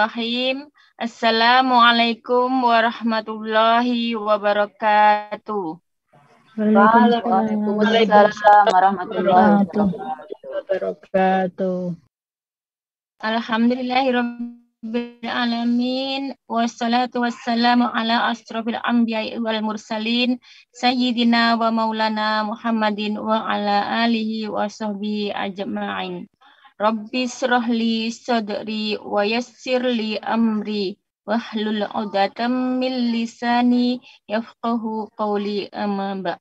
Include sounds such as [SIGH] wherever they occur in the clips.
Bismillahirrahmanirrahim. Assalamualaikum warahmatullahi wabarakatuh. Waalaikumsalam warahmatullahi wabarakatuh. Alhamdulillahirabbil alamin wassalatu wassalamu ala asrofil anbiya'i wal mursalin sayyidina wa maulana Muhammadin wa ala alihi wa sahbihi ajma'in. Rabbi srohli sodri wa li amri wahlul udatam min lisani yafqahu qawli amma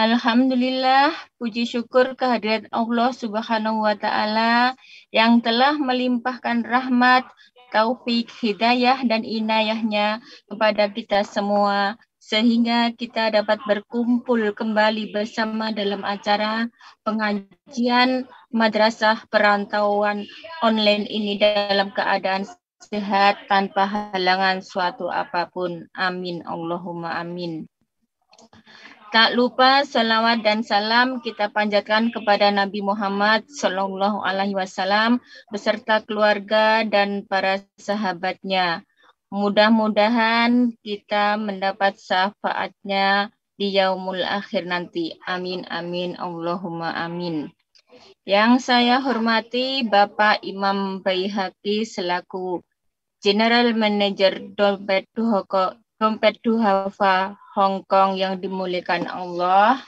Alhamdulillah, puji syukur kehadirat Allah Subhanahu wa taala yang telah melimpahkan rahmat, taufik, hidayah dan inayahnya kepada kita semua sehingga kita dapat berkumpul kembali bersama dalam acara pengajian madrasah perantauan online ini dalam keadaan sehat tanpa halangan suatu apapun. Amin. Allahumma amin. Tak lupa salawat dan salam kita panjatkan kepada Nabi Muhammad Sallallahu Alaihi Wasallam beserta keluarga dan para sahabatnya. Mudah-mudahan kita mendapat syafaatnya di yaumul akhir nanti. Amin, amin, Allahumma amin. Yang saya hormati Bapak Imam Baihaki selaku General Manager Dompet Duhoko, Dompet Duhafa Hong Kong yang dimuliakan Allah.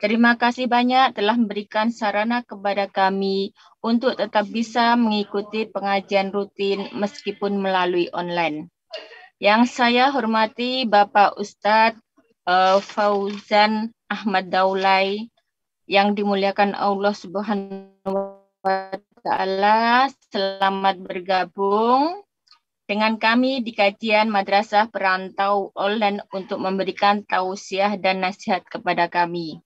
Terima kasih banyak telah memberikan sarana kepada kami untuk tetap bisa mengikuti pengajian rutin meskipun melalui online. Yang saya hormati Bapak Ustadz uh, Fauzan Ahmad Daulai, yang dimuliakan Allah Subhanahu wa taala, selamat bergabung dengan kami di kajian Madrasah Perantau Online untuk memberikan tausiah dan nasihat kepada kami.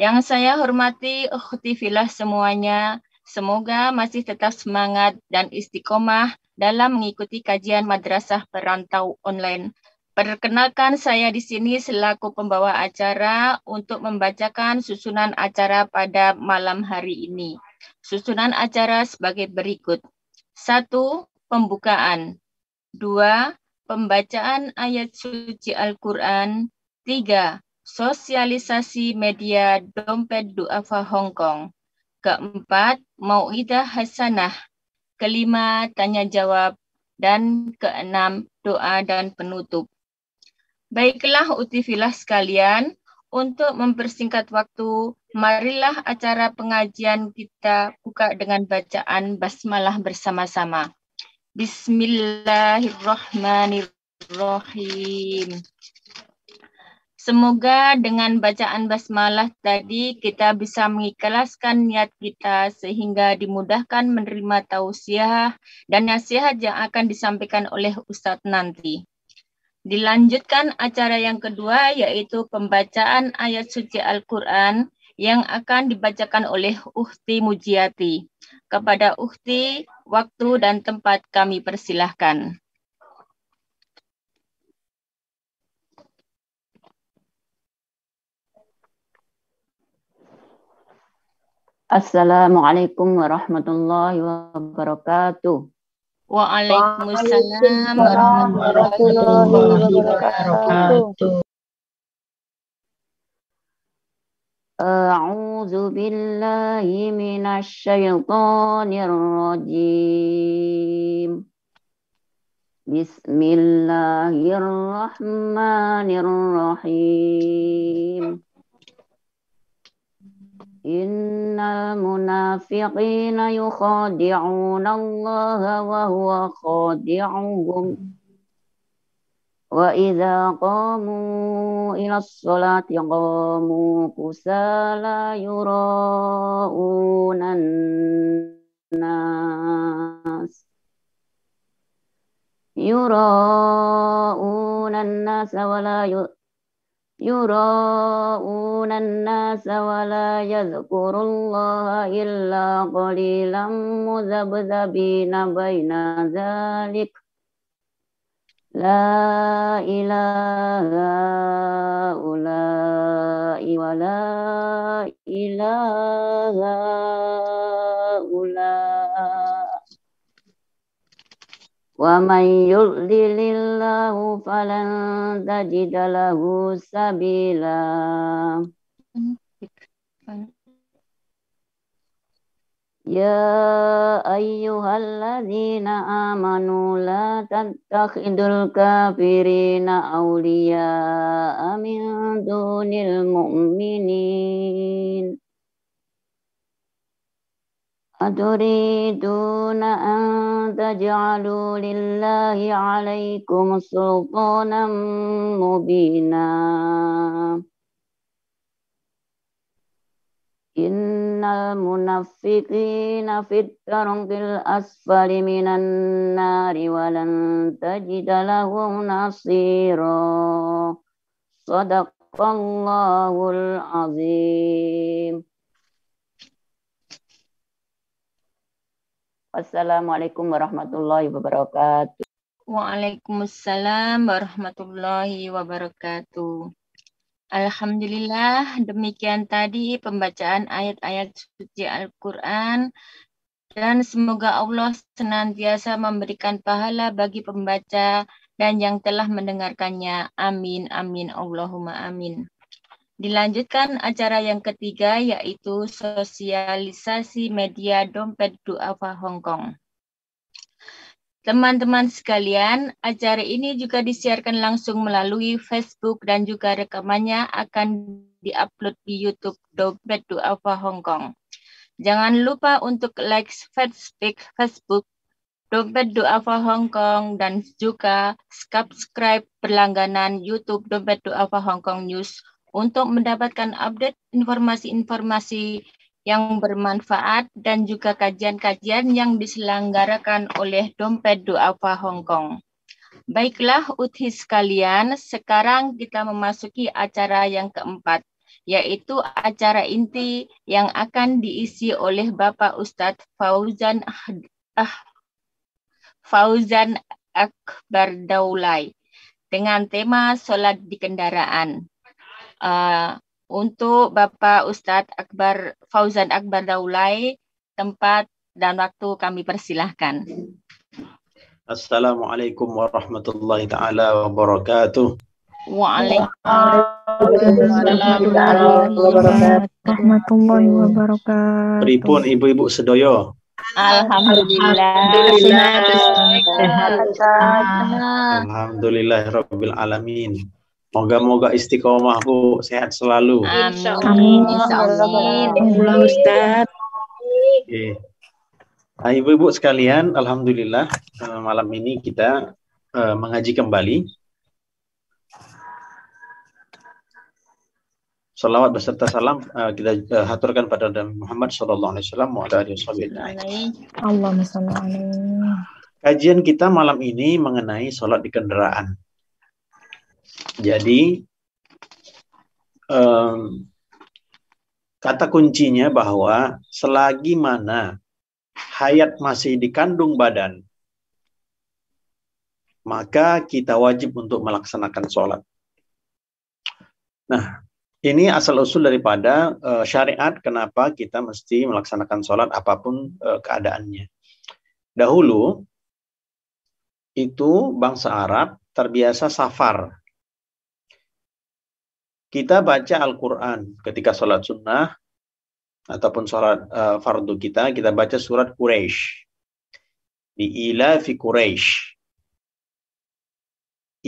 Yang saya hormati ukhti filah semuanya, semoga masih tetap semangat dan istiqomah dalam mengikuti kajian Madrasah Perantau Online Perkenalkan saya di sini selaku pembawa acara untuk membacakan susunan acara pada malam hari ini. Susunan acara sebagai berikut. 1. Pembukaan. 2. Pembacaan ayat suci Al-Quran. 3. Sosialisasi media dompet duafa Hong Kong. Keempat, Mau'idah Hasanah. Kelima, tanya jawab. Dan keenam, doa dan penutup. Baiklah Uti utifilah sekalian, untuk mempersingkat waktu, marilah acara pengajian kita buka dengan bacaan basmalah bersama-sama. Bismillahirrahmanirrahim. Semoga dengan bacaan basmalah tadi kita bisa mengikhlaskan niat kita sehingga dimudahkan menerima tausiah dan nasihat yang akan disampaikan oleh Ustadz nanti. Dilanjutkan acara yang kedua yaitu pembacaan ayat suci Al-Quran yang akan dibacakan oleh Uhti Mujiati. Kepada Uhti, waktu dan tempat kami persilahkan. Assalamualaikum warahmatullahi wabarakatuh. Waalaikumsalam warahmatullahi wabarakatuh. أعوذ بالله من الشيطان الرجيم بسم الله الرحمن الرحيم إن المنافقين يخادعون الله وهو خادعهم وإذا قاموا إلى الصلاة قاموا كسالى يراءون الناس يراءون الناس ولا يؤمنون يراءون الناس ولا يذكر الله إلا قليلا مذبذبين بين ذلك لا إله هؤلاء ولا إله هؤلاء Wa man yudlilillahu falan tajidalahu sabila. Ya ayyuhalladzina amanu la tattakhidul kafirina awliya amin dunil mu'minin. أتريدون أن تجعلوا لله عليكم سلطانا مبينا إن المنفقين في الترك الأسفل من النار ولن تجد لهم نصيرا صدق الله العظيم Wassalamualaikum warahmatullahi wabarakatuh. Waalaikumsalam warahmatullahi wabarakatuh. Alhamdulillah, demikian tadi pembacaan ayat-ayat suci Al-Quran dan semoga Allah senantiasa memberikan pahala bagi pembaca dan yang telah mendengarkannya. Amin, amin, Allahumma amin. Dilanjutkan acara yang ketiga yaitu sosialisasi media dompet duafa Hong Kong. Teman-teman sekalian, acara ini juga disiarkan langsung melalui Facebook dan juga rekamannya akan diupload di YouTube Dompet Duafa Hong Kong. Jangan lupa untuk like Facebook Facebook Dompet Duafa Hong Kong dan juga subscribe berlangganan YouTube Dompet Duafa Hong Kong News untuk mendapatkan update informasi-informasi yang bermanfaat dan juga kajian-kajian yang diselenggarakan oleh Dompet Duafa Hong Kong. Baiklah Uthis sekalian, sekarang kita memasuki acara yang keempat, yaitu acara inti yang akan diisi oleh Bapak Ustadz Fauzan ah, Fauzan Akbar Daulay dengan tema Sholat di Kendaraan. Eh, untuk Bapak Ustadz Akbar Fauzan Akbar Daulai, tempat dan waktu kami persilahkan. Assalamualaikum warahmatullahi taala wabarakatuh. Waalaikumsalam warahmatullahi wabarakatuh. Pripun ibu-ibu sedoyo? Alhamdulillah. Alhamdulillah. Alhamdulillah. Alhamdulillah. Alhamdulillah. Alhamdulillah. Alhamdulillah. Moga-moga istiqomah Bu, sehat selalu. Amin. Insyaallah. Alhamdulillah Ustaz. Okay. Nah, Ibu-ibu sekalian, alhamdulillah eh, malam ini kita uh, mengaji kembali. Salawat beserta salam uh, kita uh, haturkan pada Nabi Muhammad sallallahu alaihi wasallam wa alihi wasallam. Kajian kita malam ini mengenai sholat di kendaraan. Jadi um, kata kuncinya bahwa selagi mana hayat masih dikandung badan, maka kita wajib untuk melaksanakan sholat. Nah, ini asal usul daripada uh, syariat kenapa kita mesti melaksanakan sholat apapun uh, keadaannya. Dahulu itu bangsa Arab terbiasa safar kita baca Al-Quran ketika sholat sunnah ataupun sholat uh, fardu kita, kita baca surat Quraisy di ila fi Quraisy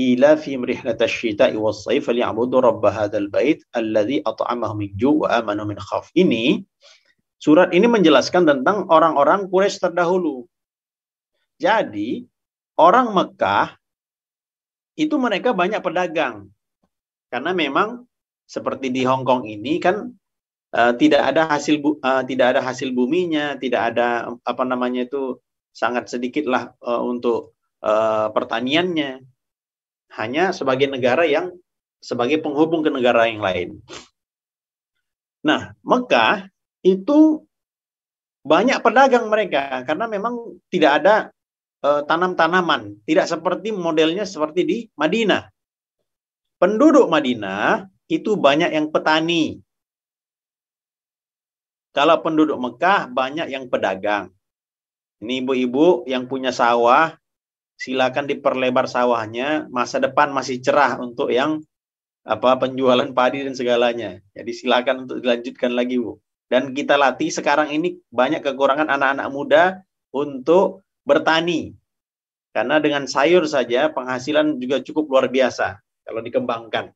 ila fi rihlatash syita'i saif sayf liya'budu rabb hadzal bait alladhi at'amahum min ju' wa amanu min khaf. Ini surat ini menjelaskan tentang orang-orang Quraisy terdahulu. Jadi, orang Mekah itu mereka banyak pedagang. Karena memang seperti di Hong Kong ini kan uh, tidak ada hasil bu, uh, tidak ada hasil buminya, tidak ada apa namanya itu sangat sedikitlah uh, eh, untuk uh, pertaniannya. Hanya sebagai negara yang sebagai penghubung ke negara yang lain. Nah, Mekah itu banyak pedagang mereka karena memang tidak ada uh, tanam-tanaman, tidak seperti modelnya seperti di Madinah. Penduduk Madinah itu banyak yang petani. Kalau penduduk Mekah banyak yang pedagang. Ini ibu-ibu yang punya sawah, silakan diperlebar sawahnya. Masa depan masih cerah untuk yang apa penjualan padi dan segalanya. Jadi silakan untuk dilanjutkan lagi, Bu. Dan kita latih sekarang ini banyak kekurangan anak-anak muda untuk bertani. Karena dengan sayur saja penghasilan juga cukup luar biasa kalau dikembangkan.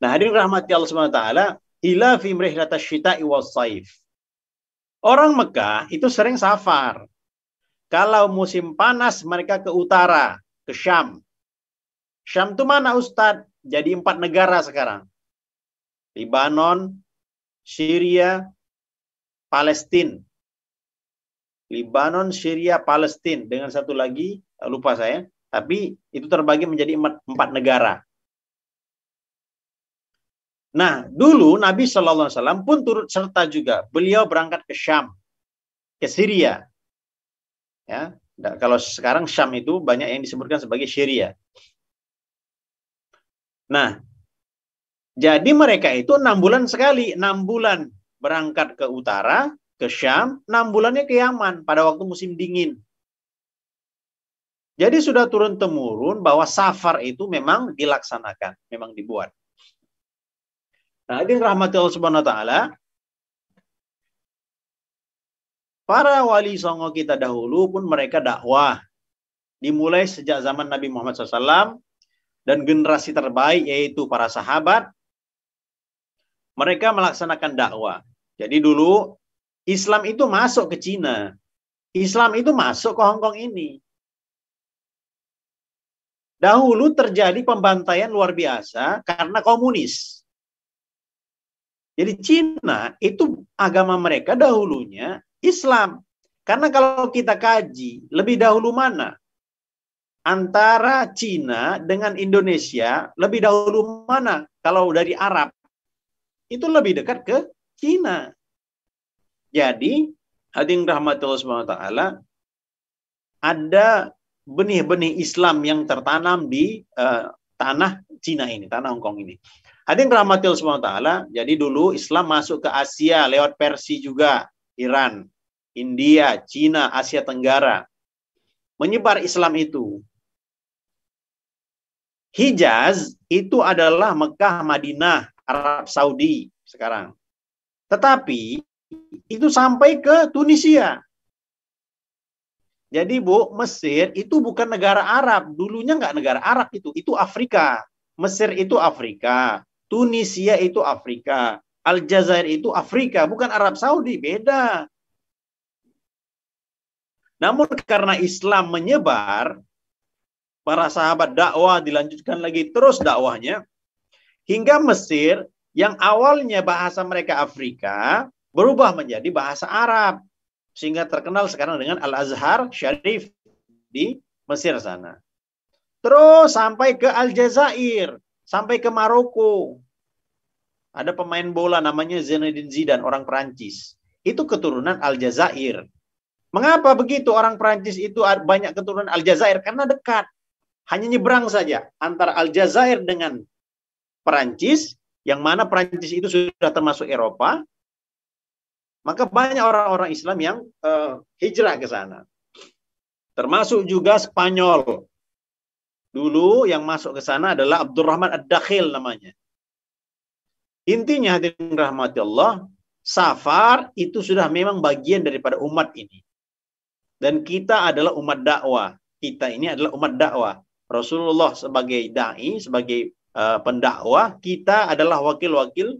Nah, hadirin rahmati Allah Subhanahu wa taala, ila fi mrihlatas syita'i saif. Orang Mekah itu sering safar. Kalau musim panas mereka ke utara, ke Syam. Syam itu mana Ustadz? Jadi empat negara sekarang. Libanon, Syria, Palestina. Libanon, Syria, Palestina dengan satu lagi lupa saya, tapi itu terbagi menjadi empat negara. Nah, dulu Nabi Shallallahu Alaihi Wasallam pun turut serta juga. Beliau berangkat ke Syam, ke Syria. Ya, kalau sekarang Syam itu banyak yang disebutkan sebagai Syria. Nah, jadi mereka itu enam bulan sekali, enam bulan berangkat ke utara, ke Syam, enam bulannya ke Yaman pada waktu musim dingin. Jadi sudah turun temurun bahwa safar itu memang dilaksanakan, memang dibuat. Nah, ini rahmat Allah Subhanahu wa taala. Para wali songo kita dahulu pun mereka dakwah. Dimulai sejak zaman Nabi Muhammad SAW dan generasi terbaik yaitu para sahabat. Mereka melaksanakan dakwah. Jadi dulu Islam itu masuk ke Cina. Islam itu masuk ke Hongkong ini. Dahulu terjadi pembantaian luar biasa karena komunis jadi Cina itu agama mereka dahulunya Islam. Karena kalau kita kaji lebih dahulu mana? Antara Cina dengan Indonesia lebih dahulu mana? Kalau dari Arab itu lebih dekat ke Cina. Jadi hadirin rahmatullah subhanahu taala ada benih-benih Islam yang tertanam di uh, tanah Cina ini, tanah Hongkong ini. Hadirin rahmati Allah Subhanahu jadi dulu Islam masuk ke Asia lewat Persia juga, Iran, India, Cina, Asia Tenggara. Menyebar Islam itu. Hijaz itu adalah Mekah, Madinah, Arab Saudi sekarang. Tetapi itu sampai ke Tunisia. Jadi Bu, Mesir itu bukan negara Arab. Dulunya nggak negara Arab itu. Itu Afrika. Mesir itu Afrika. Tunisia itu Afrika, Aljazair itu Afrika, bukan Arab Saudi, beda. Namun karena Islam menyebar, para sahabat dakwah dilanjutkan lagi terus dakwahnya hingga Mesir yang awalnya bahasa mereka Afrika berubah menjadi bahasa Arab sehingga terkenal sekarang dengan Al-Azhar Syarif di Mesir sana. Terus sampai ke Aljazair sampai ke Maroko. Ada pemain bola namanya Zinedine Zidane, orang Perancis. Itu keturunan Aljazair. Mengapa begitu orang Perancis itu banyak keturunan Aljazair? Karena dekat. Hanya nyebrang saja antara Aljazair dengan Perancis, yang mana Perancis itu sudah termasuk Eropa. Maka banyak orang-orang Islam yang uh, hijrah ke sana. Termasuk juga Spanyol. Dulu yang masuk ke sana adalah Abdurrahman Ad-Dakhil namanya. Intinya hadirin rahmati Allah, safar itu sudah memang bagian daripada umat ini. Dan kita adalah umat dakwah. Kita ini adalah umat dakwah. Rasulullah sebagai dai, sebagai uh, pendakwah, kita adalah wakil-wakil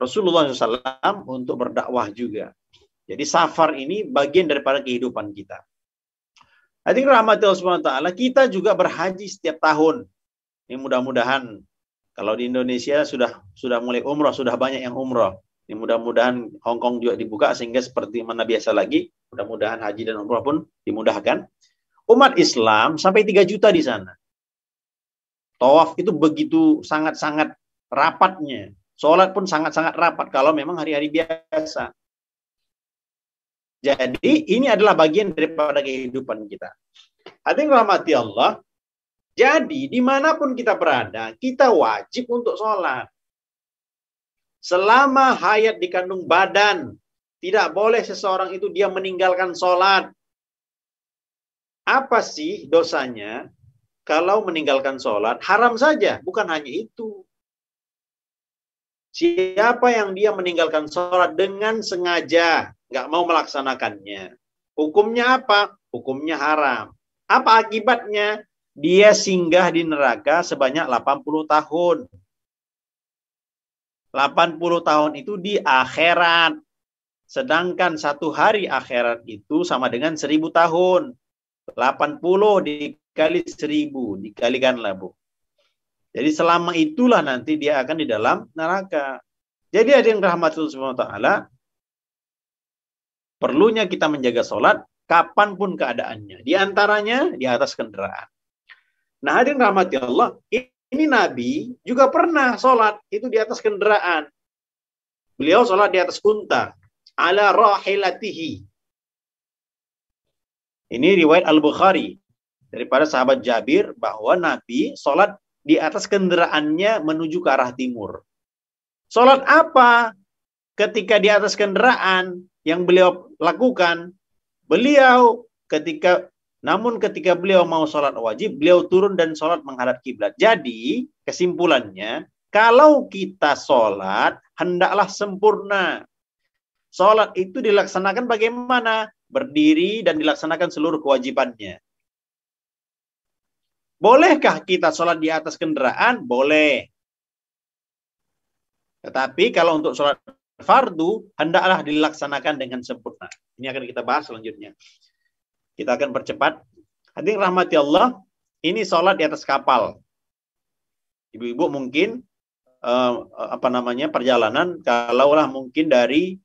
Rasulullah SAW untuk berdakwah juga. Jadi safar ini bagian daripada kehidupan kita. Hadirin rahmat Allah Subhanahu taala, kita juga berhaji setiap tahun. Ini mudah-mudahan kalau di Indonesia sudah sudah mulai umroh, sudah banyak yang umroh. Ini mudah-mudahan Hong Kong juga dibuka sehingga seperti mana biasa lagi, mudah-mudahan haji dan umroh pun dimudahkan. Umat Islam sampai 3 juta di sana. Tawaf itu begitu sangat-sangat rapatnya. Sholat pun sangat-sangat rapat kalau memang hari-hari biasa. Jadi ini adalah bagian daripada kehidupan kita. Hati rahmati Allah. Jadi dimanapun kita berada, kita wajib untuk sholat. Selama hayat dikandung badan, tidak boleh seseorang itu dia meninggalkan sholat. Apa sih dosanya? Kalau meninggalkan sholat, haram saja. Bukan hanya itu. Siapa yang dia meninggalkan sholat dengan sengaja, nggak mau melaksanakannya. Hukumnya apa? Hukumnya haram. Apa akibatnya? Dia singgah di neraka sebanyak 80 tahun. 80 tahun itu di akhirat. Sedangkan satu hari akhirat itu sama dengan 1000 tahun. 80 dikali 1000, dikalikan labu. Jadi selama itulah nanti dia akan di dalam neraka. Jadi ada yang rahmatul subhanahu wa ta'ala, Perlunya kita menjaga sholat kapanpun keadaannya. Di antaranya di atas kendaraan. Nah hadirin rahmati Allah, ini Nabi juga pernah sholat itu di atas kendaraan. Beliau sholat di atas unta. Ala rahilatihi. Ini riwayat Al-Bukhari daripada sahabat Jabir bahwa Nabi sholat di atas kendaraannya menuju ke arah timur. Sholat apa? Ketika di atas kendaraan, yang beliau lakukan, beliau ketika namun ketika beliau mau sholat wajib, beliau turun dan sholat menghadap kiblat. Jadi kesimpulannya, kalau kita sholat, hendaklah sempurna. Sholat itu dilaksanakan bagaimana? Berdiri dan dilaksanakan seluruh kewajibannya. Bolehkah kita sholat di atas kendaraan? Boleh. Tetapi kalau untuk sholat fardu hendaklah dilaksanakan dengan sempurna. Ini akan kita bahas selanjutnya. Kita akan percepat. Hadirin rahmati Allah, ini sholat di atas kapal. Ibu-ibu mungkin eh, apa namanya perjalanan kalaulah mungkin dari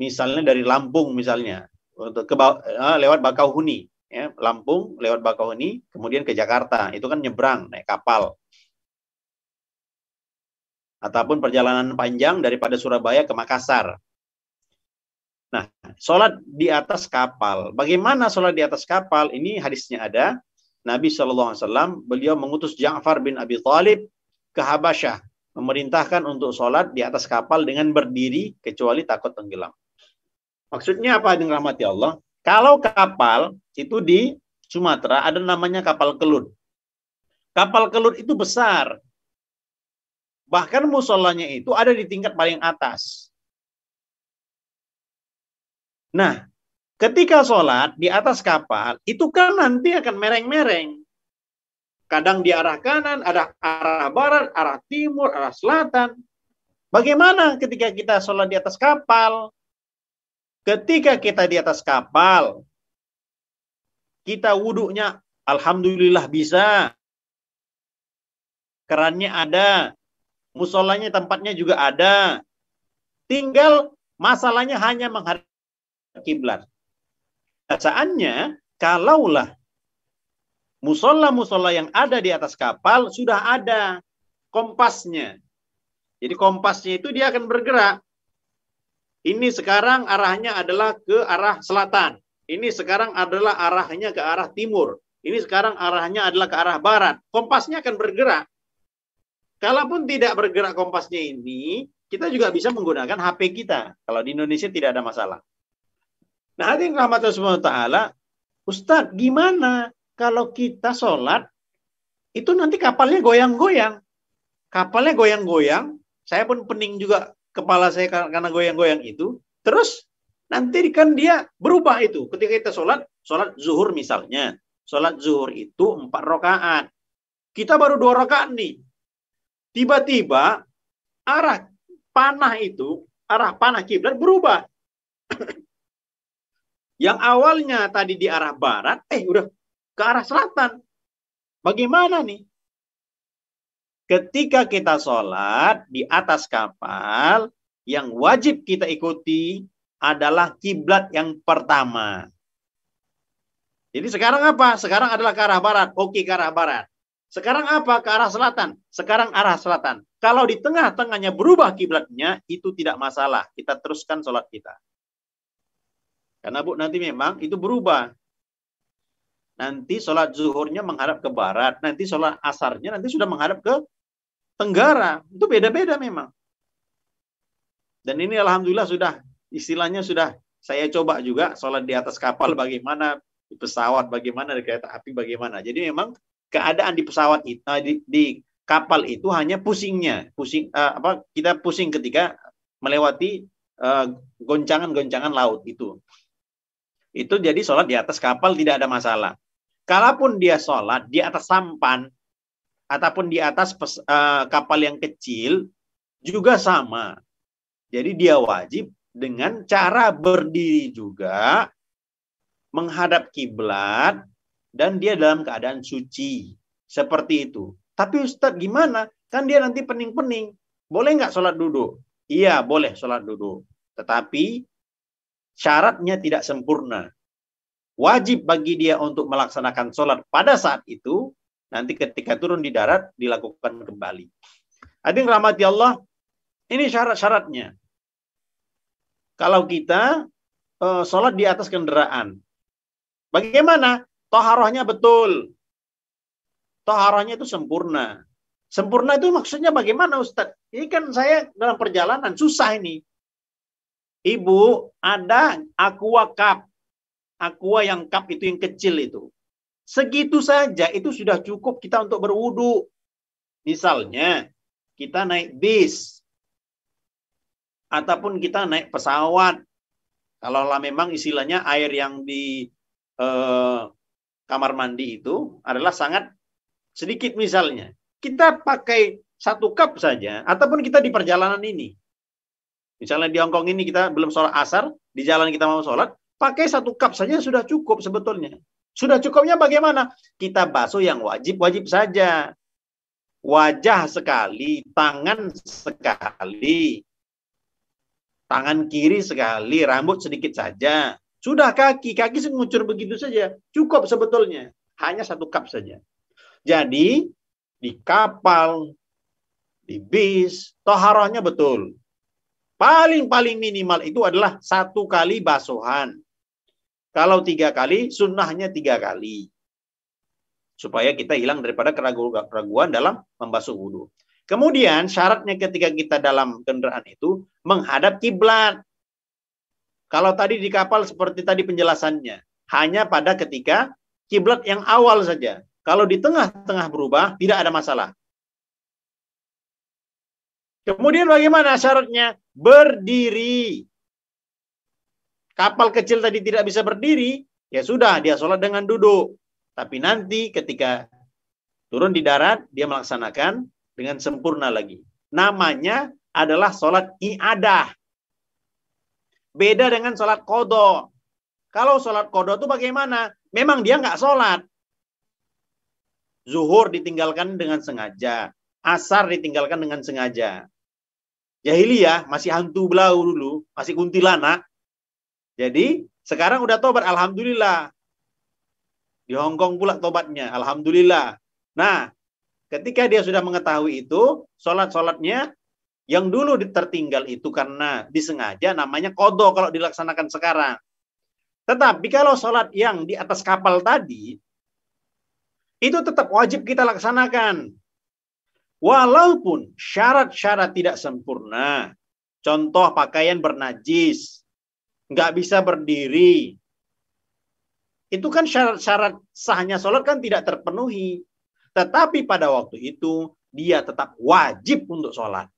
misalnya dari Lampung misalnya untuk ke eh, lewat Bakauhuni ya Lampung lewat Bakauhuni kemudian ke Jakarta itu kan nyebrang naik kapal ataupun perjalanan panjang daripada Surabaya ke Makassar. Nah, sholat di atas kapal. Bagaimana sholat di atas kapal? Ini hadisnya ada. Nabi SAW, beliau mengutus Ja'far bin Abi Thalib ke Habasyah memerintahkan untuk sholat di atas kapal dengan berdiri kecuali takut tenggelam. Maksudnya apa dengan rahmati Allah? Kalau kapal itu di Sumatera ada namanya kapal kelut. Kapal kelut itu besar, Bahkan musolanya itu ada di tingkat paling atas. Nah, ketika sholat di atas kapal, itu kan nanti akan mereng-mereng. Kadang di arah kanan, ada arah barat, arah timur, arah selatan. Bagaimana ketika kita sholat di atas kapal? Ketika kita di atas kapal, kita wuduknya Alhamdulillah bisa. Kerannya ada, musolanya tempatnya juga ada. Tinggal masalahnya hanya menghadap kiblat. Bacaannya kalaulah musola-musola yang ada di atas kapal sudah ada kompasnya. Jadi kompasnya itu dia akan bergerak. Ini sekarang arahnya adalah ke arah selatan. Ini sekarang adalah arahnya ke arah timur. Ini sekarang arahnya adalah ke arah barat. Kompasnya akan bergerak. Kalaupun tidak bergerak kompasnya ini, kita juga bisa menggunakan HP kita. Kalau di Indonesia tidak ada masalah. Nah, hati yang rahmat Allah Taala, Ustadz, gimana kalau kita sholat itu nanti kapalnya goyang-goyang? Kapalnya goyang-goyang, saya pun pening juga kepala saya karena goyang-goyang itu. Terus nanti kan dia berubah itu. Ketika kita sholat, sholat zuhur misalnya. Sholat zuhur itu empat rokaat. Kita baru dua rokaat nih tiba-tiba arah panah itu, arah panah kiblat berubah. [CLEARS THROAT] yang awalnya tadi di arah barat, eh udah ke arah selatan. Bagaimana nih? Ketika kita sholat di atas kapal, yang wajib kita ikuti adalah kiblat yang pertama. Jadi sekarang apa? Sekarang adalah ke arah barat. Oke, ke arah barat. Sekarang apa? Ke arah selatan. Sekarang arah selatan. Kalau di tengah-tengahnya berubah kiblatnya, itu tidak masalah. Kita teruskan sholat kita. Karena bu nanti memang itu berubah. Nanti sholat zuhurnya menghadap ke barat. Nanti sholat asarnya nanti sudah menghadap ke tenggara. Itu beda-beda memang. Dan ini alhamdulillah sudah istilahnya sudah saya coba juga sholat di atas kapal bagaimana, di pesawat bagaimana, di kereta api bagaimana. Jadi memang keadaan di pesawat itu eh, di, di kapal itu hanya pusingnya pusing uh, apa kita pusing ketika melewati eh, goncangan-goncangan uh, laut itu itu jadi sholat di atas kapal tidak ada masalah kalaupun dia sholat di atas sampan ataupun di atas pes, uh, kapal yang kecil juga sama jadi dia wajib dengan cara berdiri juga menghadap kiblat dan dia dalam keadaan suci. Seperti itu. Tapi Ustadz gimana? Kan dia nanti pening-pening. Boleh nggak sholat duduk? Iya, boleh sholat duduk. Tetapi syaratnya tidak sempurna. Wajib bagi dia untuk melaksanakan sholat pada saat itu. Nanti ketika turun di darat, dilakukan kembali. Adik rahmati Allah, ini syarat-syaratnya. Kalau kita uh, sholat di atas kendaraan, bagaimana? Toharohnya betul. Toharohnya itu sempurna. Sempurna itu maksudnya bagaimana Ustadz? Ini kan saya dalam perjalanan, susah ini. Ibu, ada aqua cup. Aqua yang cup itu yang kecil itu. Segitu saja, itu sudah cukup kita untuk berwudu. Misalnya, kita naik bis. Ataupun kita naik pesawat. Kalau memang istilahnya air yang di eh, kamar mandi itu adalah sangat sedikit misalnya. Kita pakai satu cup saja, ataupun kita di perjalanan ini. Misalnya di Hongkong ini kita belum sholat asar, di jalan kita mau sholat, pakai satu cup saja sudah cukup sebetulnya. Sudah cukupnya bagaimana? Kita basuh yang wajib-wajib saja. Wajah sekali, tangan sekali, tangan kiri sekali, rambut sedikit saja, sudah kaki, kaki mengucur begitu saja. Cukup sebetulnya. Hanya satu cup saja. Jadi, di kapal, di bis, toharohnya betul. Paling-paling minimal itu adalah satu kali basuhan. Kalau tiga kali, sunnahnya tiga kali. Supaya kita hilang daripada keraguan dalam membasuh wudhu. Kemudian syaratnya ketika kita dalam kendaraan itu menghadap kiblat. Kalau tadi di kapal seperti tadi penjelasannya, hanya pada ketika kiblat yang awal saja. Kalau di tengah-tengah berubah, tidak ada masalah. Kemudian bagaimana syaratnya? Berdiri. Kapal kecil tadi tidak bisa berdiri, ya sudah, dia sholat dengan duduk. Tapi nanti ketika turun di darat, dia melaksanakan dengan sempurna lagi. Namanya adalah sholat iadah. Beda dengan sholat kodo. Kalau sholat kodo itu bagaimana? Memang dia nggak sholat. Zuhur ditinggalkan dengan sengaja. Asar ditinggalkan dengan sengaja. ya masih hantu belau dulu. Masih kuntilanak. Jadi sekarang udah tobat. Alhamdulillah. Di hongkong pula tobatnya. Alhamdulillah. Nah, ketika dia sudah mengetahui itu, sholat-sholatnya yang dulu tertinggal itu karena disengaja namanya kodo kalau dilaksanakan sekarang. Tetapi kalau sholat yang di atas kapal tadi, itu tetap wajib kita laksanakan. Walaupun syarat-syarat tidak sempurna. Contoh pakaian bernajis, nggak bisa berdiri. Itu kan syarat-syarat sahnya sholat kan tidak terpenuhi. Tetapi pada waktu itu, dia tetap wajib untuk sholat.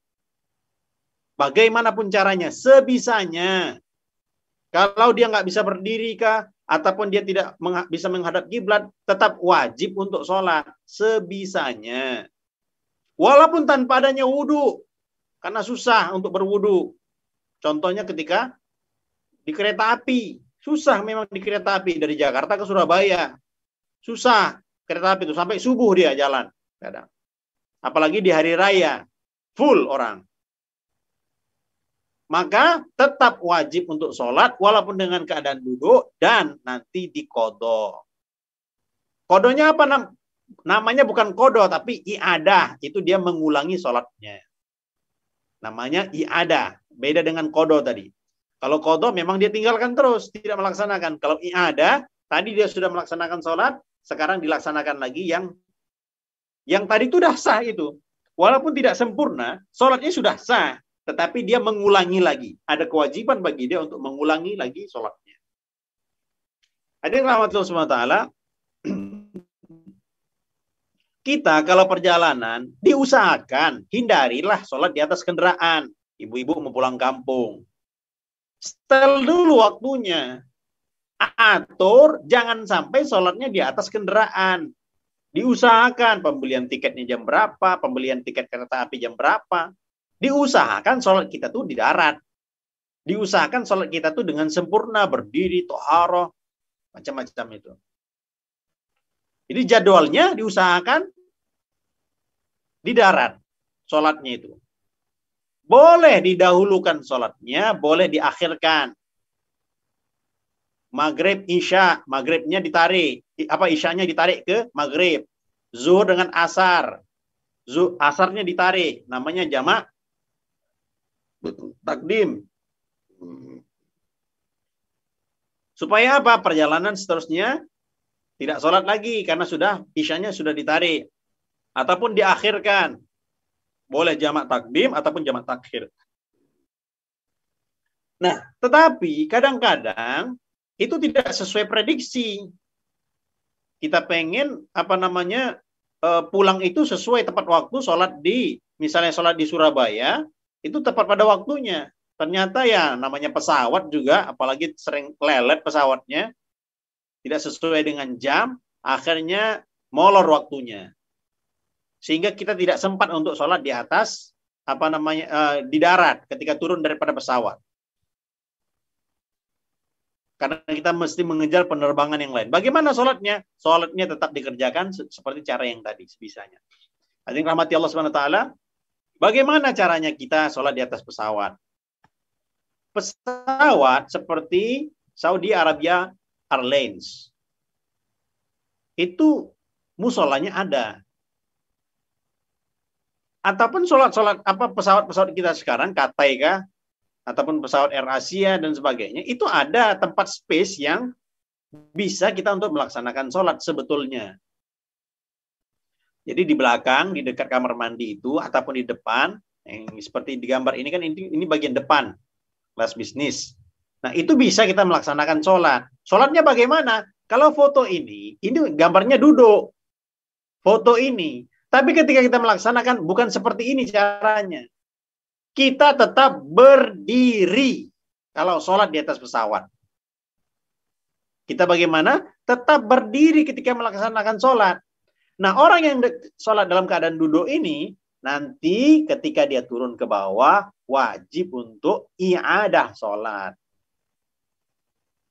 Bagaimanapun caranya, sebisanya. Kalau dia nggak bisa berdiri kah, ataupun dia tidak meng bisa menghadap kiblat, tetap wajib untuk sholat sebisanya. Walaupun tanpa adanya wudhu, karena susah untuk berwudhu. Contohnya ketika di kereta api, susah memang di kereta api dari Jakarta ke Surabaya, susah kereta api itu sampai subuh dia jalan kadang. Apalagi di hari raya, full orang maka tetap wajib untuk sholat walaupun dengan keadaan duduk dan nanti dikodo. Kodonya apa nam? Namanya bukan kodo tapi iadah. Itu dia mengulangi sholatnya. Namanya iadah. Beda dengan kodo tadi. Kalau kodo memang dia tinggalkan terus, tidak melaksanakan. Kalau iadah, tadi dia sudah melaksanakan sholat, sekarang dilaksanakan lagi yang yang tadi itu sudah sah itu. Walaupun tidak sempurna, sholatnya sudah sah tetapi dia mengulangi lagi. Ada kewajiban bagi dia untuk mengulangi lagi sholatnya. Ada yang rahmat Allah SWT, [CLEARS THROAT] kita kalau perjalanan diusahakan hindarilah sholat di atas kendaraan. Ibu-ibu mau pulang kampung. Setel dulu waktunya. Atur, jangan sampai sholatnya di atas kendaraan diusahakan pembelian tiketnya jam berapa, pembelian tiket kereta api jam berapa. Diusahakan sholat kita tuh di darat. Diusahakan sholat kita tuh dengan sempurna, berdiri, toharoh, macam-macam itu. Jadi jadwalnya diusahakan di darat sholatnya itu. Boleh didahulukan sholatnya, boleh diakhirkan. Maghrib, Isya, Maghribnya ditarik. Apa Isyanya ditarik ke Maghrib. Zuhur dengan Asar. Zuh, asarnya ditarik. Namanya jamak takdim. Hmm. Supaya apa? Perjalanan seterusnya tidak sholat lagi karena sudah isyanya sudah ditarik. Ataupun diakhirkan. Boleh jamak takdim ataupun jamak takhir. Nah, tetapi kadang-kadang itu tidak sesuai prediksi. Kita pengen apa namanya eh, pulang itu sesuai tepat waktu sholat di misalnya sholat di Surabaya itu tepat pada waktunya. Ternyata ya namanya pesawat juga, apalagi sering lelet pesawatnya, tidak sesuai dengan jam, akhirnya molor waktunya. Sehingga kita tidak sempat untuk sholat di atas, apa namanya, uh, di darat ketika turun daripada pesawat. Karena kita mesti mengejar penerbangan yang lain. Bagaimana sholatnya? Sholatnya tetap dikerjakan seperti cara yang tadi, sebisanya. Hadirin rahmati Allah Subhanahu wa taala, Bagaimana caranya kita sholat di atas pesawat? Pesawat seperti Saudi Arabia Airlines. Itu musolanya ada. Ataupun sholat-sholat apa pesawat-pesawat kita sekarang, Katai Ataupun pesawat Air Asia dan sebagainya. Itu ada tempat space yang bisa kita untuk melaksanakan sholat sebetulnya. Jadi di belakang, di dekat kamar mandi itu, ataupun di depan, yang seperti di gambar ini kan ini, ini bagian depan, kelas bisnis. Nah itu bisa kita melaksanakan sholat. Sholatnya bagaimana? Kalau foto ini, ini gambarnya duduk. Foto ini. Tapi ketika kita melaksanakan, bukan seperti ini caranya. Kita tetap berdiri kalau sholat di atas pesawat. Kita bagaimana? Tetap berdiri ketika melaksanakan sholat. Nah, orang yang sholat dalam keadaan duduk ini, nanti ketika dia turun ke bawah, wajib untuk iadah sholat.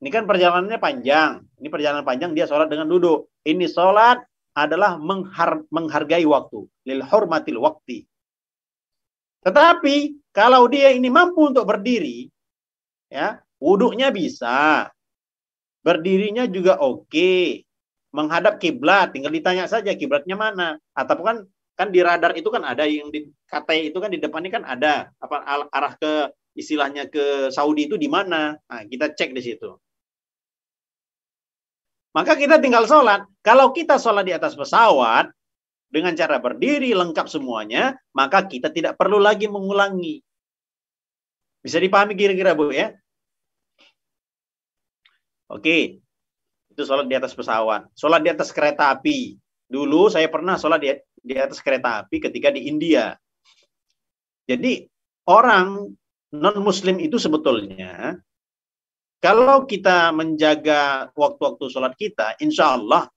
Ini kan perjalanannya panjang. Ini perjalanan panjang, dia sholat dengan duduk. Ini sholat adalah menghar menghargai waktu. Lil hormatil wakti. Tetapi, kalau dia ini mampu untuk berdiri, ya wuduknya bisa. Berdirinya juga oke. Okay menghadap kiblat, tinggal ditanya saja kiblatnya mana. atau kan kan di radar itu kan ada yang di KT itu kan di depannya kan ada apa arah ke istilahnya ke Saudi itu di mana. Nah, kita cek di situ. Maka kita tinggal sholat. Kalau kita sholat di atas pesawat, dengan cara berdiri lengkap semuanya, maka kita tidak perlu lagi mengulangi. Bisa dipahami kira-kira Bu ya? Oke, itu sholat di atas pesawat, sholat di atas kereta api. Dulu saya pernah sholat di, di atas kereta api ketika di India. Jadi orang non-muslim itu sebetulnya kalau kita menjaga waktu-waktu sholat kita, insya Allah